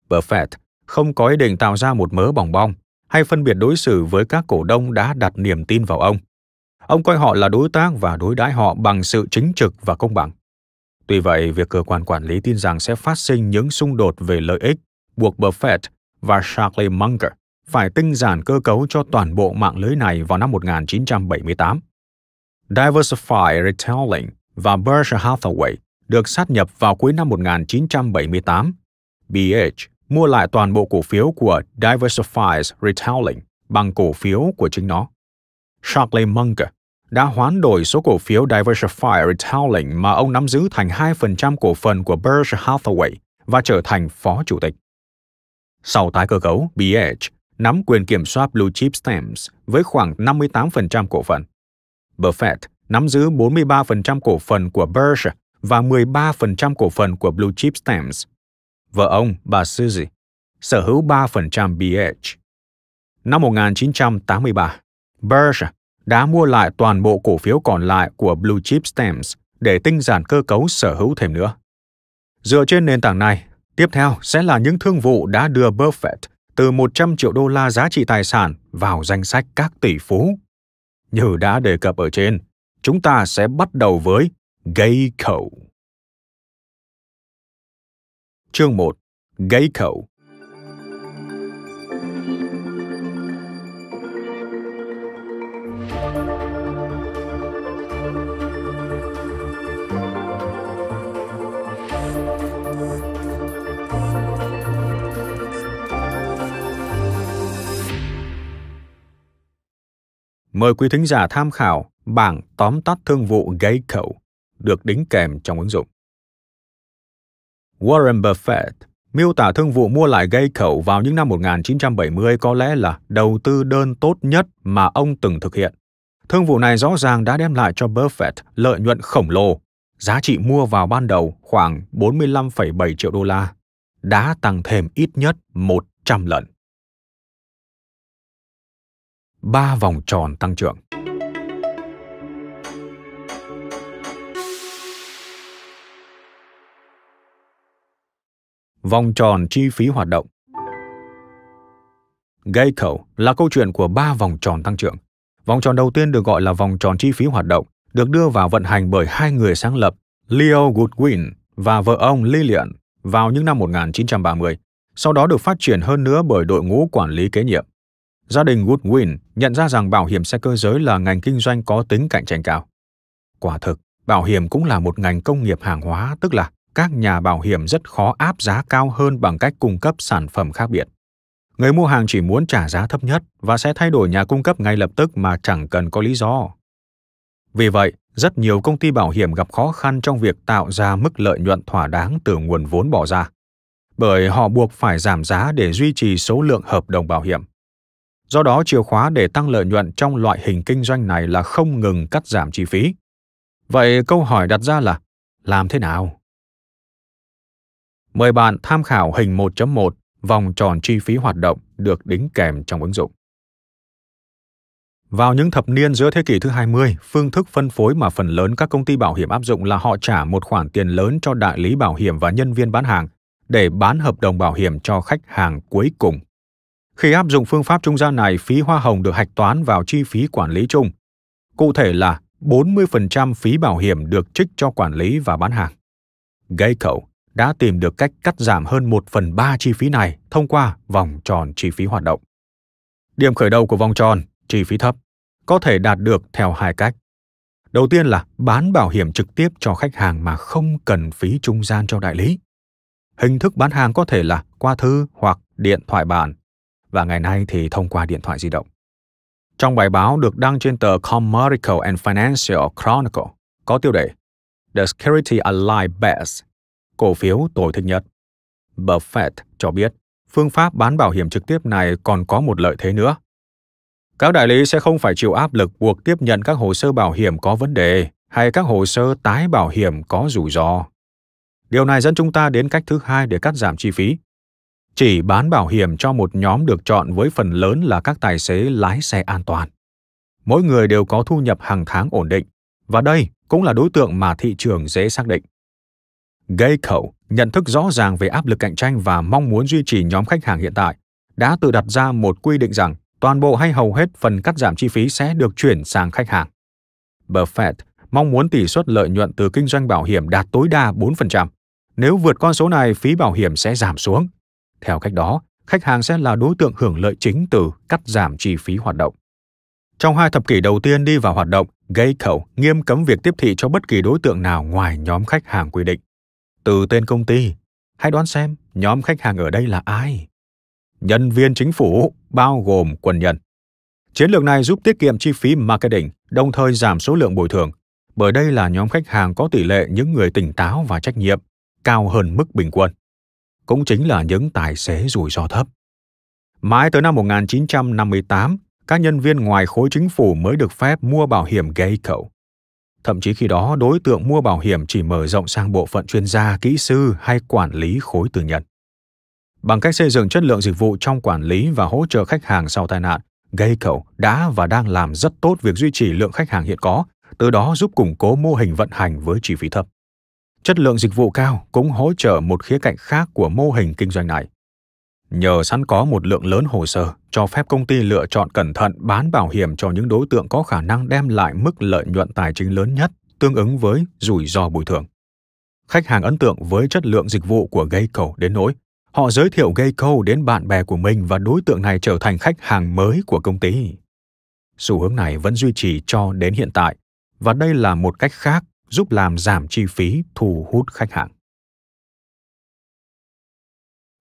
Buffett không có ý định tạo ra một mớ bong bong hay phân biệt đối xử với các cổ đông đã đặt niềm tin vào ông. Ông coi họ là đối tác và đối đãi họ bằng sự chính trực và công bằng. Tuy vậy, việc cơ quan quản lý tin rằng sẽ phát sinh những xung đột về lợi ích buộc Buffett và Charles Munger phải tinh giản cơ cấu cho toàn bộ mạng lưới này vào năm 1978. Diversify Retailing và Berkshire Hathaway được sát nhập vào cuối năm 1978. BH mua lại toàn bộ cổ phiếu của Diversified Retailing bằng cổ phiếu của chính nó. Charlie Munger đã hoán đổi số cổ phiếu Diversified Retailing mà ông nắm giữ thành 2% cổ phần của Berkshire Hathaway và trở thành phó chủ tịch. Sau tái cơ cấu, BH nắm quyền kiểm soát Blue Chip Stamps với khoảng 58% cổ phần. Buffett nắm giữ 43% cổ phần của Berkshire và 13% cổ phần của Blue Chip Stamps. Vợ ông, bà Suzy, sở hữu 3% BH. Năm 1983, Berkshire đã mua lại toàn bộ cổ phiếu còn lại của Blue Chip Stamps để tinh giản cơ cấu sở hữu thêm nữa. Dựa trên nền tảng này, Tiếp theo sẽ là những thương vụ đã đưa Buffett từ 100 triệu đô la giá trị tài sản vào danh sách các tỷ phú. Như đã đề cập ở trên, chúng ta sẽ bắt đầu với Geico. Chương 1. Geico Mời quý thính giả tham khảo bảng tóm tắt thương vụ gây Geico được đính kèm trong ứng dụng. Warren Buffett miêu tả thương vụ mua lại gây Geico vào những năm 1970 có lẽ là đầu tư đơn tốt nhất mà ông từng thực hiện. Thương vụ này rõ ràng đã đem lại cho Buffett lợi nhuận khổng lồ, giá trị mua vào ban đầu khoảng 45,7 triệu đô la, đã tăng thêm ít nhất 100 lần ba vòng tròn tăng trưởng. Vòng tròn chi phí hoạt động Geico là câu chuyện của ba vòng tròn tăng trưởng. Vòng tròn đầu tiên được gọi là vòng tròn chi phí hoạt động, được đưa vào vận hành bởi hai người sáng lập Leo Goodwin và vợ ông Lillian vào những năm 1930, sau đó được phát triển hơn nữa bởi đội ngũ quản lý kế nhiệm. Gia đình Goodwin nhận ra rằng bảo hiểm xe cơ giới là ngành kinh doanh có tính cạnh tranh cao. Quả thực, bảo hiểm cũng là một ngành công nghiệp hàng hóa, tức là các nhà bảo hiểm rất khó áp giá cao hơn bằng cách cung cấp sản phẩm khác biệt. Người mua hàng chỉ muốn trả giá thấp nhất và sẽ thay đổi nhà cung cấp ngay lập tức mà chẳng cần có lý do. Vì vậy, rất nhiều công ty bảo hiểm gặp khó khăn trong việc tạo ra mức lợi nhuận thỏa đáng từ nguồn vốn bỏ ra, bởi họ buộc phải giảm giá để duy trì số lượng hợp đồng bảo hiểm. Do đó, chìa khóa để tăng lợi nhuận trong loại hình kinh doanh này là không ngừng cắt giảm chi phí. Vậy câu hỏi đặt ra là làm thế nào? Mời bạn tham khảo hình 1.1 vòng tròn chi phí hoạt động được đính kèm trong ứng dụng. Vào những thập niên giữa thế kỷ thứ 20, phương thức phân phối mà phần lớn các công ty bảo hiểm áp dụng là họ trả một khoản tiền lớn cho đại lý bảo hiểm và nhân viên bán hàng để bán hợp đồng bảo hiểm cho khách hàng cuối cùng khi áp dụng phương pháp trung gian này, phí hoa hồng được hạch toán vào chi phí quản lý chung. Cụ thể là 40% phí bảo hiểm được trích cho quản lý và bán hàng. Geico đã tìm được cách cắt giảm hơn 1 phần 3 chi phí này thông qua vòng tròn chi phí hoạt động. Điểm khởi đầu của vòng tròn, chi phí thấp, có thể đạt được theo hai cách. Đầu tiên là bán bảo hiểm trực tiếp cho khách hàng mà không cần phí trung gian cho đại lý. Hình thức bán hàng có thể là qua thư hoặc điện thoại bàn và ngày nay thì thông qua điện thoại di động. Trong bài báo được đăng trên tờ Commercial and Financial Chronicle có tiêu đề The Security Alive Best, cổ phiếu tồi thích nhất. Buffett cho biết phương pháp bán bảo hiểm trực tiếp này còn có một lợi thế nữa. Các đại lý sẽ không phải chịu áp lực buộc tiếp nhận các hồ sơ bảo hiểm có vấn đề hay các hồ sơ tái bảo hiểm có rủi ro. Điều này dẫn chúng ta đến cách thứ hai để cắt giảm chi phí, chỉ bán bảo hiểm cho một nhóm được chọn với phần lớn là các tài xế lái xe an toàn. Mỗi người đều có thu nhập hàng tháng ổn định, và đây cũng là đối tượng mà thị trường dễ xác định. Geico nhận thức rõ ràng về áp lực cạnh tranh và mong muốn duy trì nhóm khách hàng hiện tại, đã tự đặt ra một quy định rằng toàn bộ hay hầu hết phần cắt giảm chi phí sẽ được chuyển sang khách hàng. Buffett mong muốn tỷ suất lợi nhuận từ kinh doanh bảo hiểm đạt tối đa 4%. Nếu vượt con số này, phí bảo hiểm sẽ giảm xuống, theo cách đó, khách hàng sẽ là đối tượng hưởng lợi chính từ cắt giảm chi phí hoạt động. Trong hai thập kỷ đầu tiên đi vào hoạt động, Geico nghiêm cấm việc tiếp thị cho bất kỳ đối tượng nào ngoài nhóm khách hàng quy định. Từ tên công ty, hãy đoán xem nhóm khách hàng ở đây là ai? Nhân viên chính phủ, bao gồm quân nhân. Chiến lược này giúp tiết kiệm chi phí marketing, đồng thời giảm số lượng bồi thường, bởi đây là nhóm khách hàng có tỷ lệ những người tỉnh táo và trách nhiệm cao hơn mức bình quân cũng chính là những tài xế rủi ro thấp. Mãi tới năm 1958, các nhân viên ngoài khối chính phủ mới được phép mua bảo hiểm gây Geico. Thậm chí khi đó, đối tượng mua bảo hiểm chỉ mở rộng sang bộ phận chuyên gia, kỹ sư hay quản lý khối tư nhân. Bằng cách xây dựng chất lượng dịch vụ trong quản lý và hỗ trợ khách hàng sau tai nạn, gây Geico đã và đang làm rất tốt việc duy trì lượng khách hàng hiện có, từ đó giúp củng cố mô hình vận hành với chi phí thấp chất lượng dịch vụ cao cũng hỗ trợ một khía cạnh khác của mô hình kinh doanh này. Nhờ sẵn có một lượng lớn hồ sơ, cho phép công ty lựa chọn cẩn thận bán bảo hiểm cho những đối tượng có khả năng đem lại mức lợi nhuận tài chính lớn nhất, tương ứng với rủi ro bồi thường. Khách hàng ấn tượng với chất lượng dịch vụ của Geico đến nỗi họ giới thiệu Geico đến bạn bè của mình và đối tượng này trở thành khách hàng mới của công ty. Xu hướng này vẫn duy trì cho đến hiện tại, và đây là một cách khác giúp làm giảm chi phí thu hút khách hàng.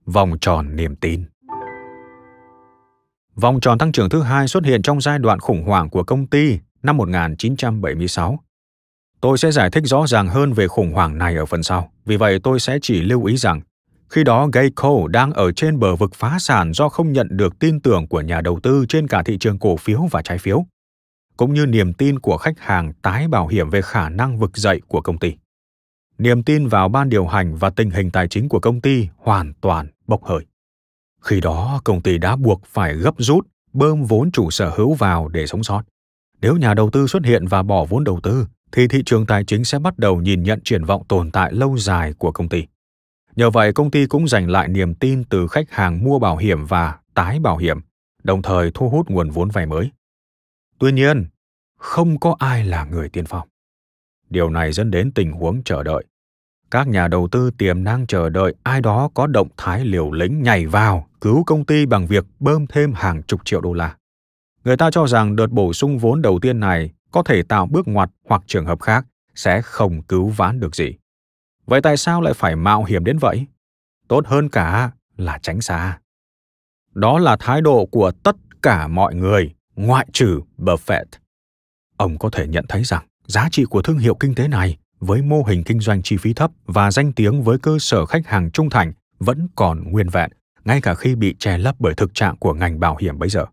Vòng tròn niềm tin Vòng tròn tăng trưởng thứ hai xuất hiện trong giai đoạn khủng hoảng của công ty năm 1976. Tôi sẽ giải thích rõ ràng hơn về khủng hoảng này ở phần sau. Vì vậy, tôi sẽ chỉ lưu ý rằng khi đó Geico đang ở trên bờ vực phá sản do không nhận được tin tưởng của nhà đầu tư trên cả thị trường cổ phiếu và trái phiếu cũng như niềm tin của khách hàng tái bảo hiểm về khả năng vực dậy của công ty. Niềm tin vào ban điều hành và tình hình tài chính của công ty hoàn toàn bốc hơi. Khi đó, công ty đã buộc phải gấp rút, bơm vốn chủ sở hữu vào để sống sót. Nếu nhà đầu tư xuất hiện và bỏ vốn đầu tư, thì thị trường tài chính sẽ bắt đầu nhìn nhận triển vọng tồn tại lâu dài của công ty. Nhờ vậy, công ty cũng giành lại niềm tin từ khách hàng mua bảo hiểm và tái bảo hiểm, đồng thời thu hút nguồn vốn vay mới, Tuy nhiên, không có ai là người tiên phong. Điều này dẫn đến tình huống chờ đợi. Các nhà đầu tư tiềm năng chờ đợi ai đó có động thái liều lĩnh nhảy vào cứu công ty bằng việc bơm thêm hàng chục triệu đô la. Người ta cho rằng đợt bổ sung vốn đầu tiên này có thể tạo bước ngoặt hoặc trường hợp khác sẽ không cứu vãn được gì. Vậy tại sao lại phải mạo hiểm đến vậy? Tốt hơn cả là tránh xa. Đó là thái độ của tất cả mọi người ngoại trừ Buffett. Ông có thể nhận thấy rằng giá trị của thương hiệu kinh tế này với mô hình kinh doanh chi phí thấp và danh tiếng với cơ sở khách hàng trung thành vẫn còn nguyên vẹn, ngay cả khi bị che lấp bởi thực trạng của ngành bảo hiểm bây giờ.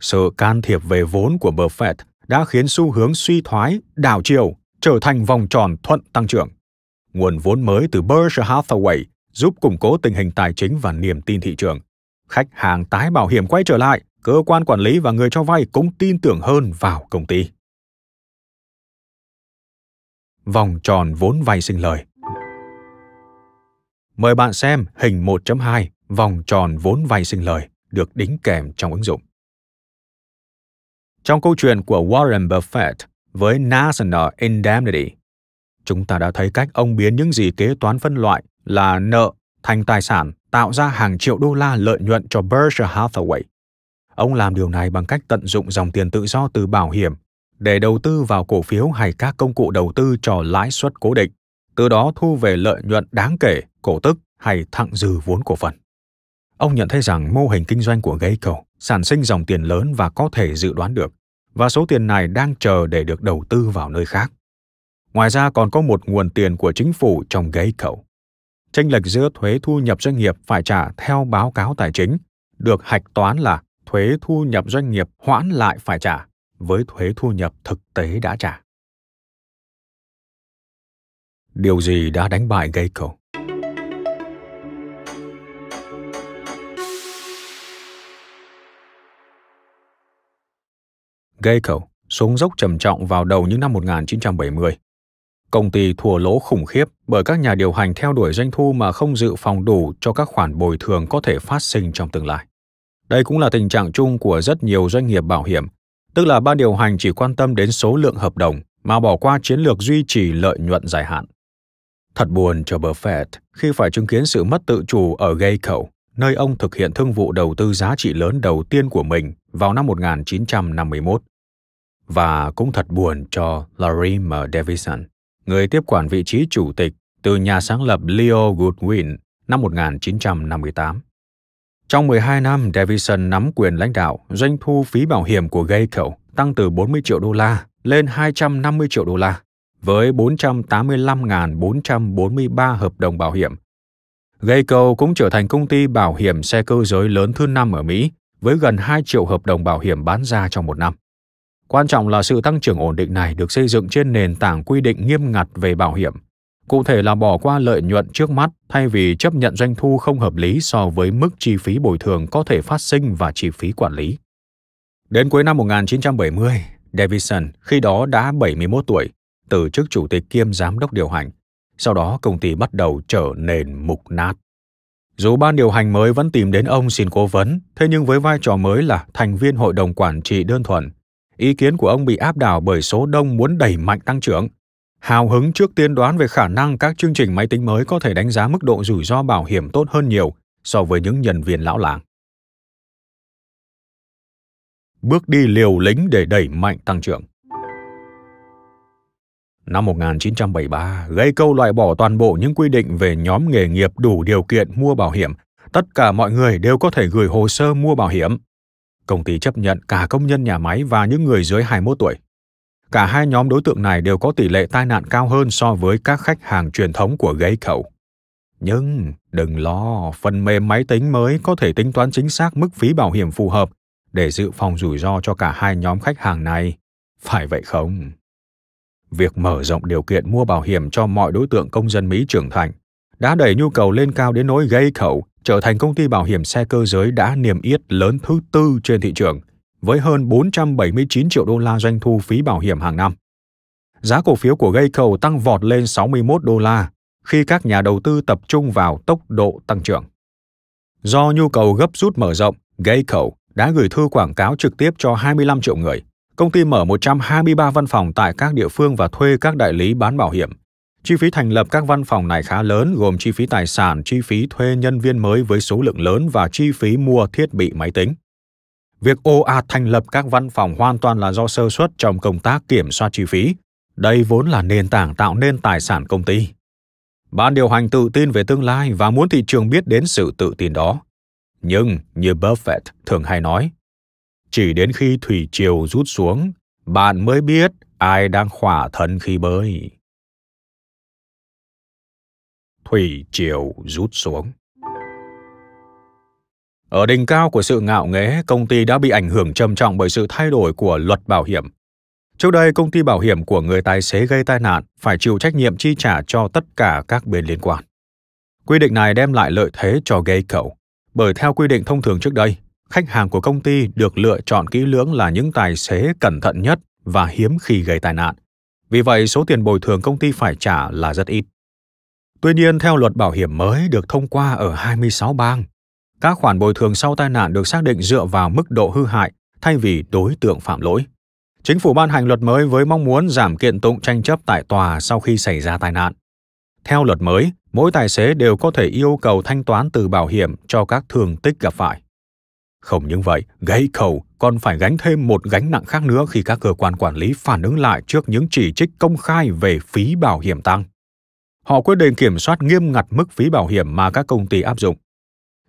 Sự can thiệp về vốn của Buffett đã khiến xu hướng suy thoái đảo chiều trở thành vòng tròn thuận tăng trưởng. Nguồn vốn mới từ Berkshire Hathaway giúp củng cố tình hình tài chính và niềm tin thị trường. Khách hàng tái bảo hiểm quay trở lại cơ quan quản lý và người cho vay cũng tin tưởng hơn vào công ty. Vòng tròn vốn vay sinh lời Mời bạn xem hình 1.2 vòng tròn vốn vay sinh lời được đính kèm trong ứng dụng. Trong câu chuyện của Warren Buffett với National Indemnity, chúng ta đã thấy cách ông biến những gì kế toán phân loại là nợ thành tài sản tạo ra hàng triệu đô la lợi nhuận cho Berkshire Hathaway Ông làm điều này bằng cách tận dụng dòng tiền tự do từ bảo hiểm để đầu tư vào cổ phiếu hay các công cụ đầu tư cho lãi suất cố định, từ đó thu về lợi nhuận đáng kể, cổ tức hay thặng dư vốn cổ phần. Ông nhận thấy rằng mô hình kinh doanh của Geico sản sinh dòng tiền lớn và có thể dự đoán được, và số tiền này đang chờ để được đầu tư vào nơi khác. Ngoài ra còn có một nguồn tiền của chính phủ trong Geico. Tranh lệch giữa thuế thu nhập doanh nghiệp phải trả theo báo cáo tài chính được hạch toán là thuế thu nhập doanh nghiệp hoãn lại phải trả với thuế thu nhập thực tế đã trả. Điều gì đã đánh bại Geico? Geico xuống dốc trầm trọng vào đầu những năm 1970. Công ty thua lỗ khủng khiếp bởi các nhà điều hành theo đuổi doanh thu mà không dự phòng đủ cho các khoản bồi thường có thể phát sinh trong tương lai. Đây cũng là tình trạng chung của rất nhiều doanh nghiệp bảo hiểm, tức là ban điều hành chỉ quan tâm đến số lượng hợp đồng mà bỏ qua chiến lược duy trì lợi nhuận dài hạn. Thật buồn cho Buffett khi phải chứng kiến sự mất tự chủ ở Geico, nơi ông thực hiện thương vụ đầu tư giá trị lớn đầu tiên của mình vào năm 1951. Và cũng thật buồn cho Larry M. Davidson, người tiếp quản vị trí chủ tịch từ nhà sáng lập Leo Goodwin năm 1958. Trong 12 năm, Davidson nắm quyền lãnh đạo, doanh thu phí bảo hiểm của Geico tăng từ 40 triệu đô la lên 250 triệu đô la với 485.443 hợp đồng bảo hiểm. Geico cũng trở thành công ty bảo hiểm xe cơ giới lớn thứ năm ở Mỹ với gần 2 triệu hợp đồng bảo hiểm bán ra trong một năm. Quan trọng là sự tăng trưởng ổn định này được xây dựng trên nền tảng quy định nghiêm ngặt về bảo hiểm cụ thể là bỏ qua lợi nhuận trước mắt thay vì chấp nhận doanh thu không hợp lý so với mức chi phí bồi thường có thể phát sinh và chi phí quản lý. Đến cuối năm 1970, Davidson, khi đó đã 71 tuổi, từ chức chủ tịch kiêm giám đốc điều hành. Sau đó công ty bắt đầu trở nền mục nát. Dù ban điều hành mới vẫn tìm đến ông xin cố vấn, thế nhưng với vai trò mới là thành viên hội đồng quản trị đơn thuần, ý kiến của ông bị áp đảo bởi số đông muốn đẩy mạnh tăng trưởng Hào hứng trước tiên đoán về khả năng các chương trình máy tính mới có thể đánh giá mức độ rủi ro bảo hiểm tốt hơn nhiều so với những nhân viên lão làng. Bước đi liều lĩnh để đẩy mạnh tăng trưởng Năm 1973, gây câu loại bỏ toàn bộ những quy định về nhóm nghề nghiệp đủ điều kiện mua bảo hiểm. Tất cả mọi người đều có thể gửi hồ sơ mua bảo hiểm. Công ty chấp nhận cả công nhân nhà máy và những người dưới 21 tuổi. Cả hai nhóm đối tượng này đều có tỷ lệ tai nạn cao hơn so với các khách hàng truyền thống của gáy khẩu. Nhưng đừng lo, phần mềm máy tính mới có thể tính toán chính xác mức phí bảo hiểm phù hợp để dự phòng rủi ro cho cả hai nhóm khách hàng này. Phải vậy không? Việc mở rộng điều kiện mua bảo hiểm cho mọi đối tượng công dân Mỹ trưởng thành đã đẩy nhu cầu lên cao đến nỗi gây khẩu trở thành công ty bảo hiểm xe cơ giới đã niềm yết lớn thứ tư trên thị trường – với hơn 479 triệu đô la doanh thu phí bảo hiểm hàng năm. Giá cổ phiếu của Geico tăng vọt lên 61 đô la khi các nhà đầu tư tập trung vào tốc độ tăng trưởng. Do nhu cầu gấp rút mở rộng, Geico đã gửi thư quảng cáo trực tiếp cho 25 triệu người. Công ty mở 123 văn phòng tại các địa phương và thuê các đại lý bán bảo hiểm. Chi phí thành lập các văn phòng này khá lớn gồm chi phí tài sản, chi phí thuê nhân viên mới với số lượng lớn và chi phí mua thiết bị máy tính. Việc ồ ạt thành lập các văn phòng hoàn toàn là do sơ suất trong công tác kiểm soát chi phí. Đây vốn là nền tảng tạo nên tài sản công ty. Ban điều hành tự tin về tương lai và muốn thị trường biết đến sự tự tin đó. Nhưng như Buffett thường hay nói, chỉ đến khi thủy triều rút xuống, bạn mới biết ai đang khỏa thân khi bơi. Thủy triều rút xuống. Ở đỉnh cao của sự ngạo nghễ, công ty đã bị ảnh hưởng trầm trọng bởi sự thay đổi của luật bảo hiểm. Trước đây, công ty bảo hiểm của người tài xế gây tai nạn phải chịu trách nhiệm chi trả cho tất cả các bên liên quan. Quy định này đem lại lợi thế cho gây cậu, bởi theo quy định thông thường trước đây, khách hàng của công ty được lựa chọn kỹ lưỡng là những tài xế cẩn thận nhất và hiếm khi gây tai nạn. Vì vậy, số tiền bồi thường công ty phải trả là rất ít. Tuy nhiên, theo luật bảo hiểm mới được thông qua ở 26 bang, các khoản bồi thường sau tai nạn được xác định dựa vào mức độ hư hại thay vì đối tượng phạm lỗi. Chính phủ ban hành luật mới với mong muốn giảm kiện tụng tranh chấp tại tòa sau khi xảy ra tai nạn. Theo luật mới, mỗi tài xế đều có thể yêu cầu thanh toán từ bảo hiểm cho các thương tích gặp phải. Không những vậy, gãy cầu còn phải gánh thêm một gánh nặng khác nữa khi các cơ quan quản lý phản ứng lại trước những chỉ trích công khai về phí bảo hiểm tăng. Họ quyết định kiểm soát nghiêm ngặt mức phí bảo hiểm mà các công ty áp dụng,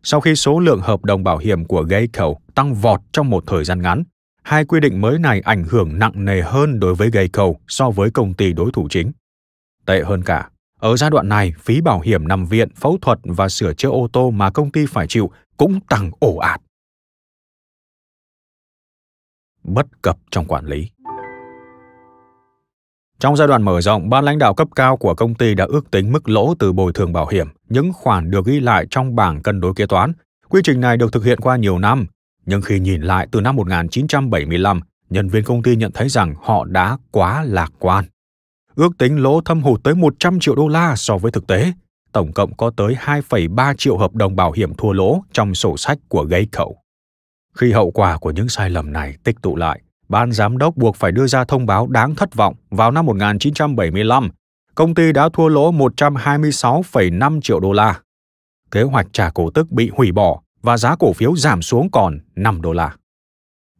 sau khi số lượng hợp đồng bảo hiểm của Geico tăng vọt trong một thời gian ngắn, hai quy định mới này ảnh hưởng nặng nề hơn đối với Geico so với công ty đối thủ chính. Tệ hơn cả, ở giai đoạn này, phí bảo hiểm nằm viện, phẫu thuật và sửa chữa ô tô mà công ty phải chịu cũng tăng ổ ạt. Bất cập trong quản lý trong giai đoạn mở rộng, ban lãnh đạo cấp cao của công ty đã ước tính mức lỗ từ bồi thường bảo hiểm, những khoản được ghi lại trong bảng cân đối kế toán. Quy trình này được thực hiện qua nhiều năm, nhưng khi nhìn lại từ năm 1975, nhân viên công ty nhận thấy rằng họ đã quá lạc quan. Ước tính lỗ thâm hụt tới 100 triệu đô la so với thực tế. Tổng cộng có tới 2,3 triệu hợp đồng bảo hiểm thua lỗ trong sổ sách của gây khẩu. Khi hậu quả của những sai lầm này tích tụ lại, ban giám đốc buộc phải đưa ra thông báo đáng thất vọng vào năm 1975, công ty đã thua lỗ 126,5 triệu đô la. Kế hoạch trả cổ tức bị hủy bỏ và giá cổ phiếu giảm xuống còn 5 đô la.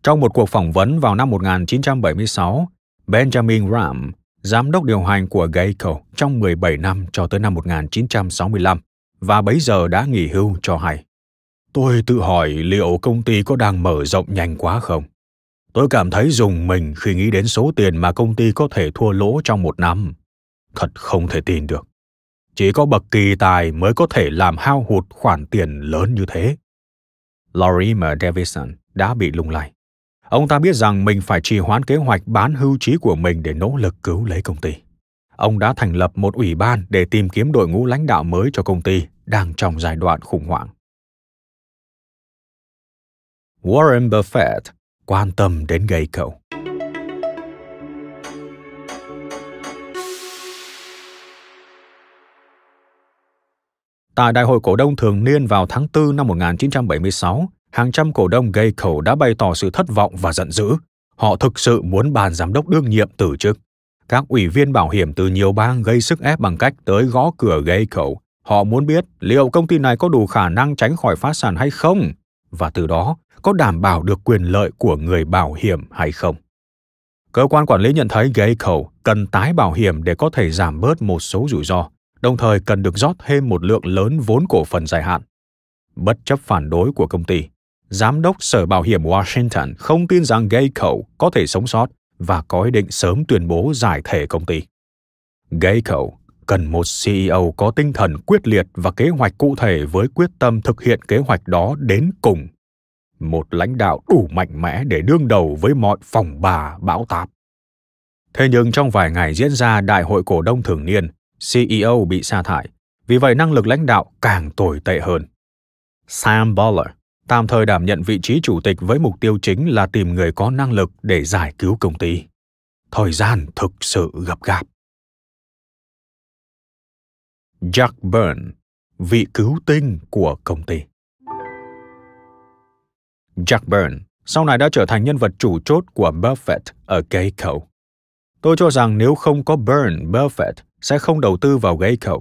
Trong một cuộc phỏng vấn vào năm 1976, Benjamin Graham, giám đốc điều hành của Geico trong 17 năm cho tới năm 1965 và bấy giờ đã nghỉ hưu cho hay. Tôi tự hỏi liệu công ty có đang mở rộng nhanh quá không? Tôi cảm thấy dùng mình khi nghĩ đến số tiền mà công ty có thể thua lỗ trong một năm. Thật không thể tin được. Chỉ có bậc kỳ tài mới có thể làm hao hụt khoản tiền lớn như thế. Lorimer Davidson đã bị lung lay. Ông ta biết rằng mình phải trì hoãn kế hoạch bán hưu trí của mình để nỗ lực cứu lấy công ty. Ông đã thành lập một ủy ban để tìm kiếm đội ngũ lãnh đạo mới cho công ty đang trong giai đoạn khủng hoảng. Warren Buffett quan tâm đến gây cậu. Tại Đại hội Cổ đông thường niên vào tháng 4 năm 1976, hàng trăm cổ đông gây khẩu đã bày tỏ sự thất vọng và giận dữ. Họ thực sự muốn ban giám đốc đương nhiệm từ chức. Các ủy viên bảo hiểm từ nhiều bang gây sức ép bằng cách tới gõ cửa gây khẩu. Họ muốn biết liệu công ty này có đủ khả năng tránh khỏi phá sản hay không. Và từ đó, có đảm bảo được quyền lợi của người bảo hiểm hay không. Cơ quan quản lý nhận thấy Geico cần tái bảo hiểm để có thể giảm bớt một số rủi ro, đồng thời cần được rót thêm một lượng lớn vốn cổ phần dài hạn. Bất chấp phản đối của công ty, Giám đốc Sở Bảo hiểm Washington không tin rằng Geico có thể sống sót và có ý định sớm tuyên bố giải thể công ty. Geico cần một CEO có tinh thần quyết liệt và kế hoạch cụ thể với quyết tâm thực hiện kế hoạch đó đến cùng một lãnh đạo đủ mạnh mẽ để đương đầu với mọi phòng bà bão táp. Thế nhưng trong vài ngày diễn ra đại hội cổ đông thường niên, CEO bị sa thải, vì vậy năng lực lãnh đạo càng tồi tệ hơn. Sam Baller tạm thời đảm nhận vị trí chủ tịch với mục tiêu chính là tìm người có năng lực để giải cứu công ty. Thời gian thực sự gấp gáp. Jack Byrne, vị cứu tinh của công ty. Jack Byrne sau này đã trở thành nhân vật chủ chốt của Buffett ở Geico. Tôi cho rằng nếu không có Byrne, Buffett sẽ không đầu tư vào Geico.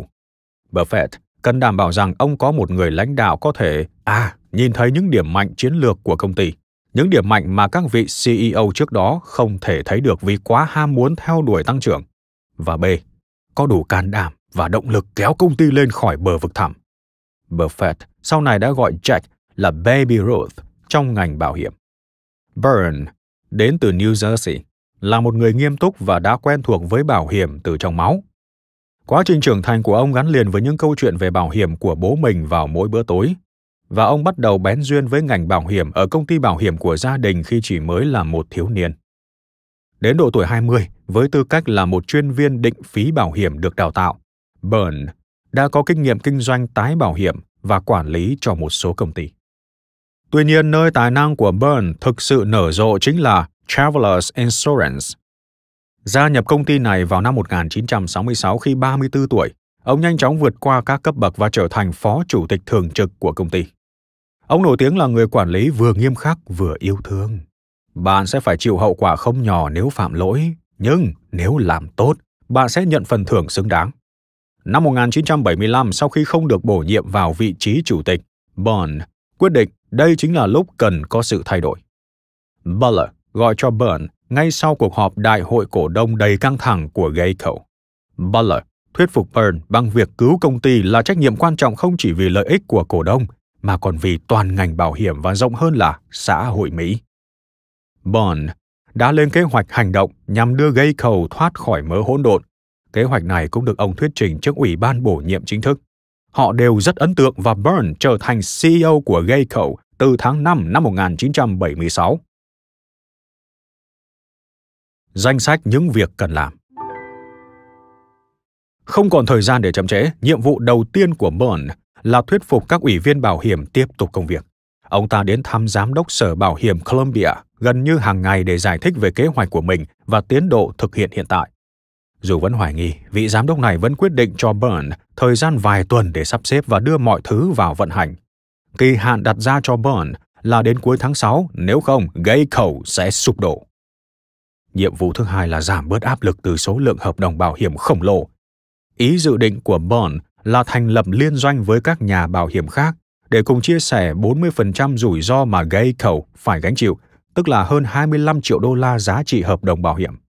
Buffett cần đảm bảo rằng ông có một người lãnh đạo có thể à nhìn thấy những điểm mạnh chiến lược của công ty, những điểm mạnh mà các vị CEO trước đó không thể thấy được vì quá ham muốn theo đuổi tăng trưởng. Và B, có đủ can đảm và động lực kéo công ty lên khỏi bờ vực thẳm. Buffett sau này đã gọi Jack là Baby Ruth trong ngành bảo hiểm. Byrne đến từ New Jersey là một người nghiêm túc và đã quen thuộc với bảo hiểm từ trong máu. Quá trình trưởng thành của ông gắn liền với những câu chuyện về bảo hiểm của bố mình vào mỗi bữa tối, và ông bắt đầu bén duyên với ngành bảo hiểm ở công ty bảo hiểm của gia đình khi chỉ mới là một thiếu niên. Đến độ tuổi 20, với tư cách là một chuyên viên định phí bảo hiểm được đào tạo, Byrne đã có kinh nghiệm kinh doanh tái bảo hiểm và quản lý cho một số công ty. Tuy nhiên, nơi tài năng của Burn thực sự nở rộ chính là Travelers Insurance. Gia nhập công ty này vào năm 1966 khi 34 tuổi, ông nhanh chóng vượt qua các cấp bậc và trở thành phó chủ tịch thường trực của công ty. Ông nổi tiếng là người quản lý vừa nghiêm khắc vừa yêu thương. Bạn sẽ phải chịu hậu quả không nhỏ nếu phạm lỗi, nhưng nếu làm tốt, bạn sẽ nhận phần thưởng xứng đáng. Năm 1975, sau khi không được bổ nhiệm vào vị trí chủ tịch, Bond quyết định đây chính là lúc cần có sự thay đổi. Butler gọi cho Byrne ngay sau cuộc họp đại hội cổ đông đầy căng thẳng của Geico. Butler thuyết phục Byrne bằng việc cứu công ty là trách nhiệm quan trọng không chỉ vì lợi ích của cổ đông, mà còn vì toàn ngành bảo hiểm và rộng hơn là xã hội Mỹ. Byrne đã lên kế hoạch hành động nhằm đưa Geico thoát khỏi mớ hỗn độn. Kế hoạch này cũng được ông thuyết trình trước Ủy ban bổ nhiệm chính thức. Họ đều rất ấn tượng và Byrne trở thành CEO của Geico từ tháng 5 năm 1976. Danh sách những việc cần làm Không còn thời gian để chậm trễ, nhiệm vụ đầu tiên của Byrne là thuyết phục các ủy viên bảo hiểm tiếp tục công việc. Ông ta đến thăm giám đốc sở bảo hiểm Columbia gần như hàng ngày để giải thích về kế hoạch của mình và tiến độ thực hiện hiện tại. Dù vẫn hoài nghi, vị giám đốc này vẫn quyết định cho Burn thời gian vài tuần để sắp xếp và đưa mọi thứ vào vận hành. Kỳ hạn đặt ra cho Burn là đến cuối tháng 6, nếu không, gây khẩu sẽ sụp đổ. Nhiệm vụ thứ hai là giảm bớt áp lực từ số lượng hợp đồng bảo hiểm khổng lồ. Ý dự định của Burn là thành lập liên doanh với các nhà bảo hiểm khác để cùng chia sẻ 40% rủi ro mà gây khẩu phải gánh chịu, tức là hơn 25 triệu đô la giá trị hợp đồng bảo hiểm.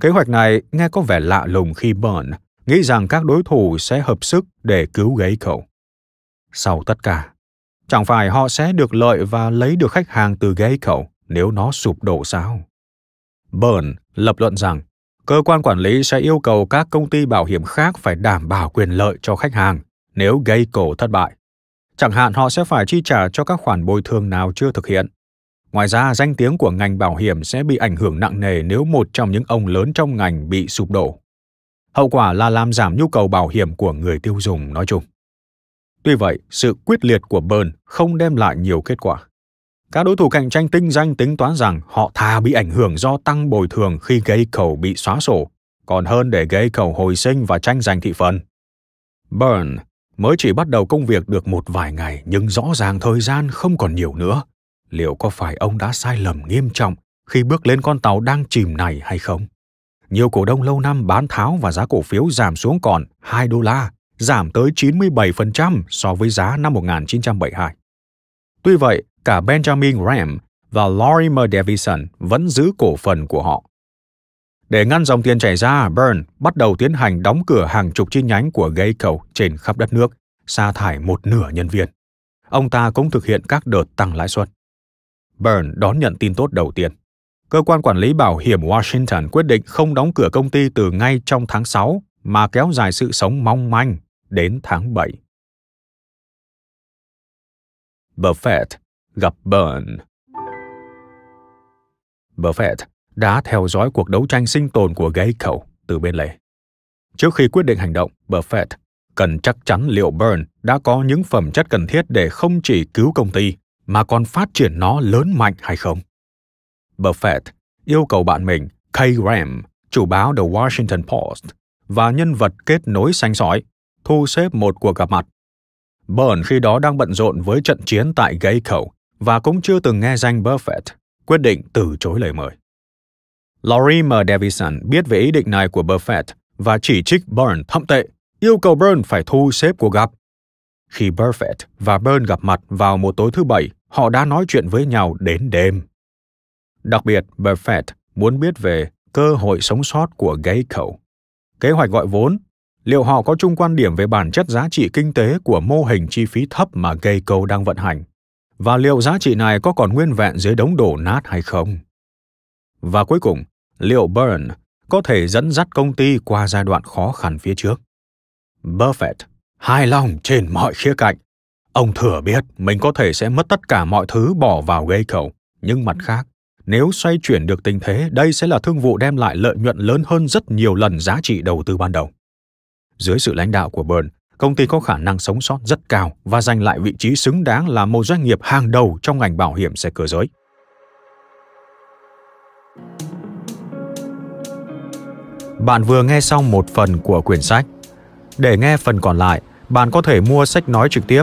Kế hoạch này nghe có vẻ lạ lùng khi Burn nghĩ rằng các đối thủ sẽ hợp sức để cứu gáy cậu. Sau tất cả, chẳng phải họ sẽ được lợi và lấy được khách hàng từ gáy cậu nếu nó sụp đổ sao? Burn lập luận rằng cơ quan quản lý sẽ yêu cầu các công ty bảo hiểm khác phải đảm bảo quyền lợi cho khách hàng nếu gây cổ thất bại. Chẳng hạn họ sẽ phải chi trả cho các khoản bồi thường nào chưa thực hiện, Ngoài ra, danh tiếng của ngành bảo hiểm sẽ bị ảnh hưởng nặng nề nếu một trong những ông lớn trong ngành bị sụp đổ. Hậu quả là làm giảm nhu cầu bảo hiểm của người tiêu dùng nói chung. Tuy vậy, sự quyết liệt của Bern không đem lại nhiều kết quả. Các đối thủ cạnh tranh tinh danh tính toán rằng họ thà bị ảnh hưởng do tăng bồi thường khi gây cầu bị xóa sổ, còn hơn để gây cầu hồi sinh và tranh giành thị phần. Bern mới chỉ bắt đầu công việc được một vài ngày nhưng rõ ràng thời gian không còn nhiều nữa – liệu có phải ông đã sai lầm nghiêm trọng khi bước lên con tàu đang chìm này hay không? Nhiều cổ đông lâu năm bán tháo và giá cổ phiếu giảm xuống còn 2 đô la, giảm tới 97% so với giá năm 1972. Tuy vậy, cả Benjamin Graham và Lorimer Davison vẫn giữ cổ phần của họ. Để ngăn dòng tiền chảy ra, Burn bắt đầu tiến hành đóng cửa hàng chục chi nhánh của Geico trên khắp đất nước, sa thải một nửa nhân viên. Ông ta cũng thực hiện các đợt tăng lãi suất. Burn đón nhận tin tốt đầu tiên. Cơ quan quản lý bảo hiểm Washington quyết định không đóng cửa công ty từ ngay trong tháng 6 mà kéo dài sự sống mong manh đến tháng 7. Buffett gặp Burn. Buffett đã theo dõi cuộc đấu tranh sinh tồn của Geico từ bên lề. Trước khi quyết định hành động, Buffett cần chắc chắn liệu Burn đã có những phẩm chất cần thiết để không chỉ cứu công ty mà còn phát triển nó lớn mạnh hay không. Buffett yêu cầu bạn mình Kay Graham, chủ báo The Washington Post và nhân vật kết nối xanh sói, thu xếp một cuộc gặp mặt. Byrne khi đó đang bận rộn với trận chiến tại Gay Khẩu và cũng chưa từng nghe danh Buffett, quyết định từ chối lời mời. Laurie M. Davison biết về ý định này của Buffett và chỉ trích Byrne thậm tệ, yêu cầu Byrne phải thu xếp cuộc gặp. Khi Buffett và Byrne gặp mặt vào một tối thứ Bảy, họ đã nói chuyện với nhau đến đêm. Đặc biệt, Buffett muốn biết về cơ hội sống sót của Geico. Kế hoạch gọi vốn, liệu họ có chung quan điểm về bản chất giá trị kinh tế của mô hình chi phí thấp mà Geico đang vận hành? Và liệu giá trị này có còn nguyên vẹn dưới đống đổ nát hay không? Và cuối cùng, liệu Burn có thể dẫn dắt công ty qua giai đoạn khó khăn phía trước? Buffett hài lòng trên mọi khía cạnh Ông thừa biết mình có thể sẽ mất tất cả mọi thứ bỏ vào gây cầu, nhưng mặt khác, nếu xoay chuyển được tình thế, đây sẽ là thương vụ đem lại lợi nhuận lớn hơn rất nhiều lần giá trị đầu tư ban đầu. Dưới sự lãnh đạo của Bern, công ty có khả năng sống sót rất cao và giành lại vị trí xứng đáng là một doanh nghiệp hàng đầu trong ngành bảo hiểm xe cơ giới. Bạn vừa nghe xong một phần của quyển sách. Để nghe phần còn lại, bạn có thể mua sách nói trực tiếp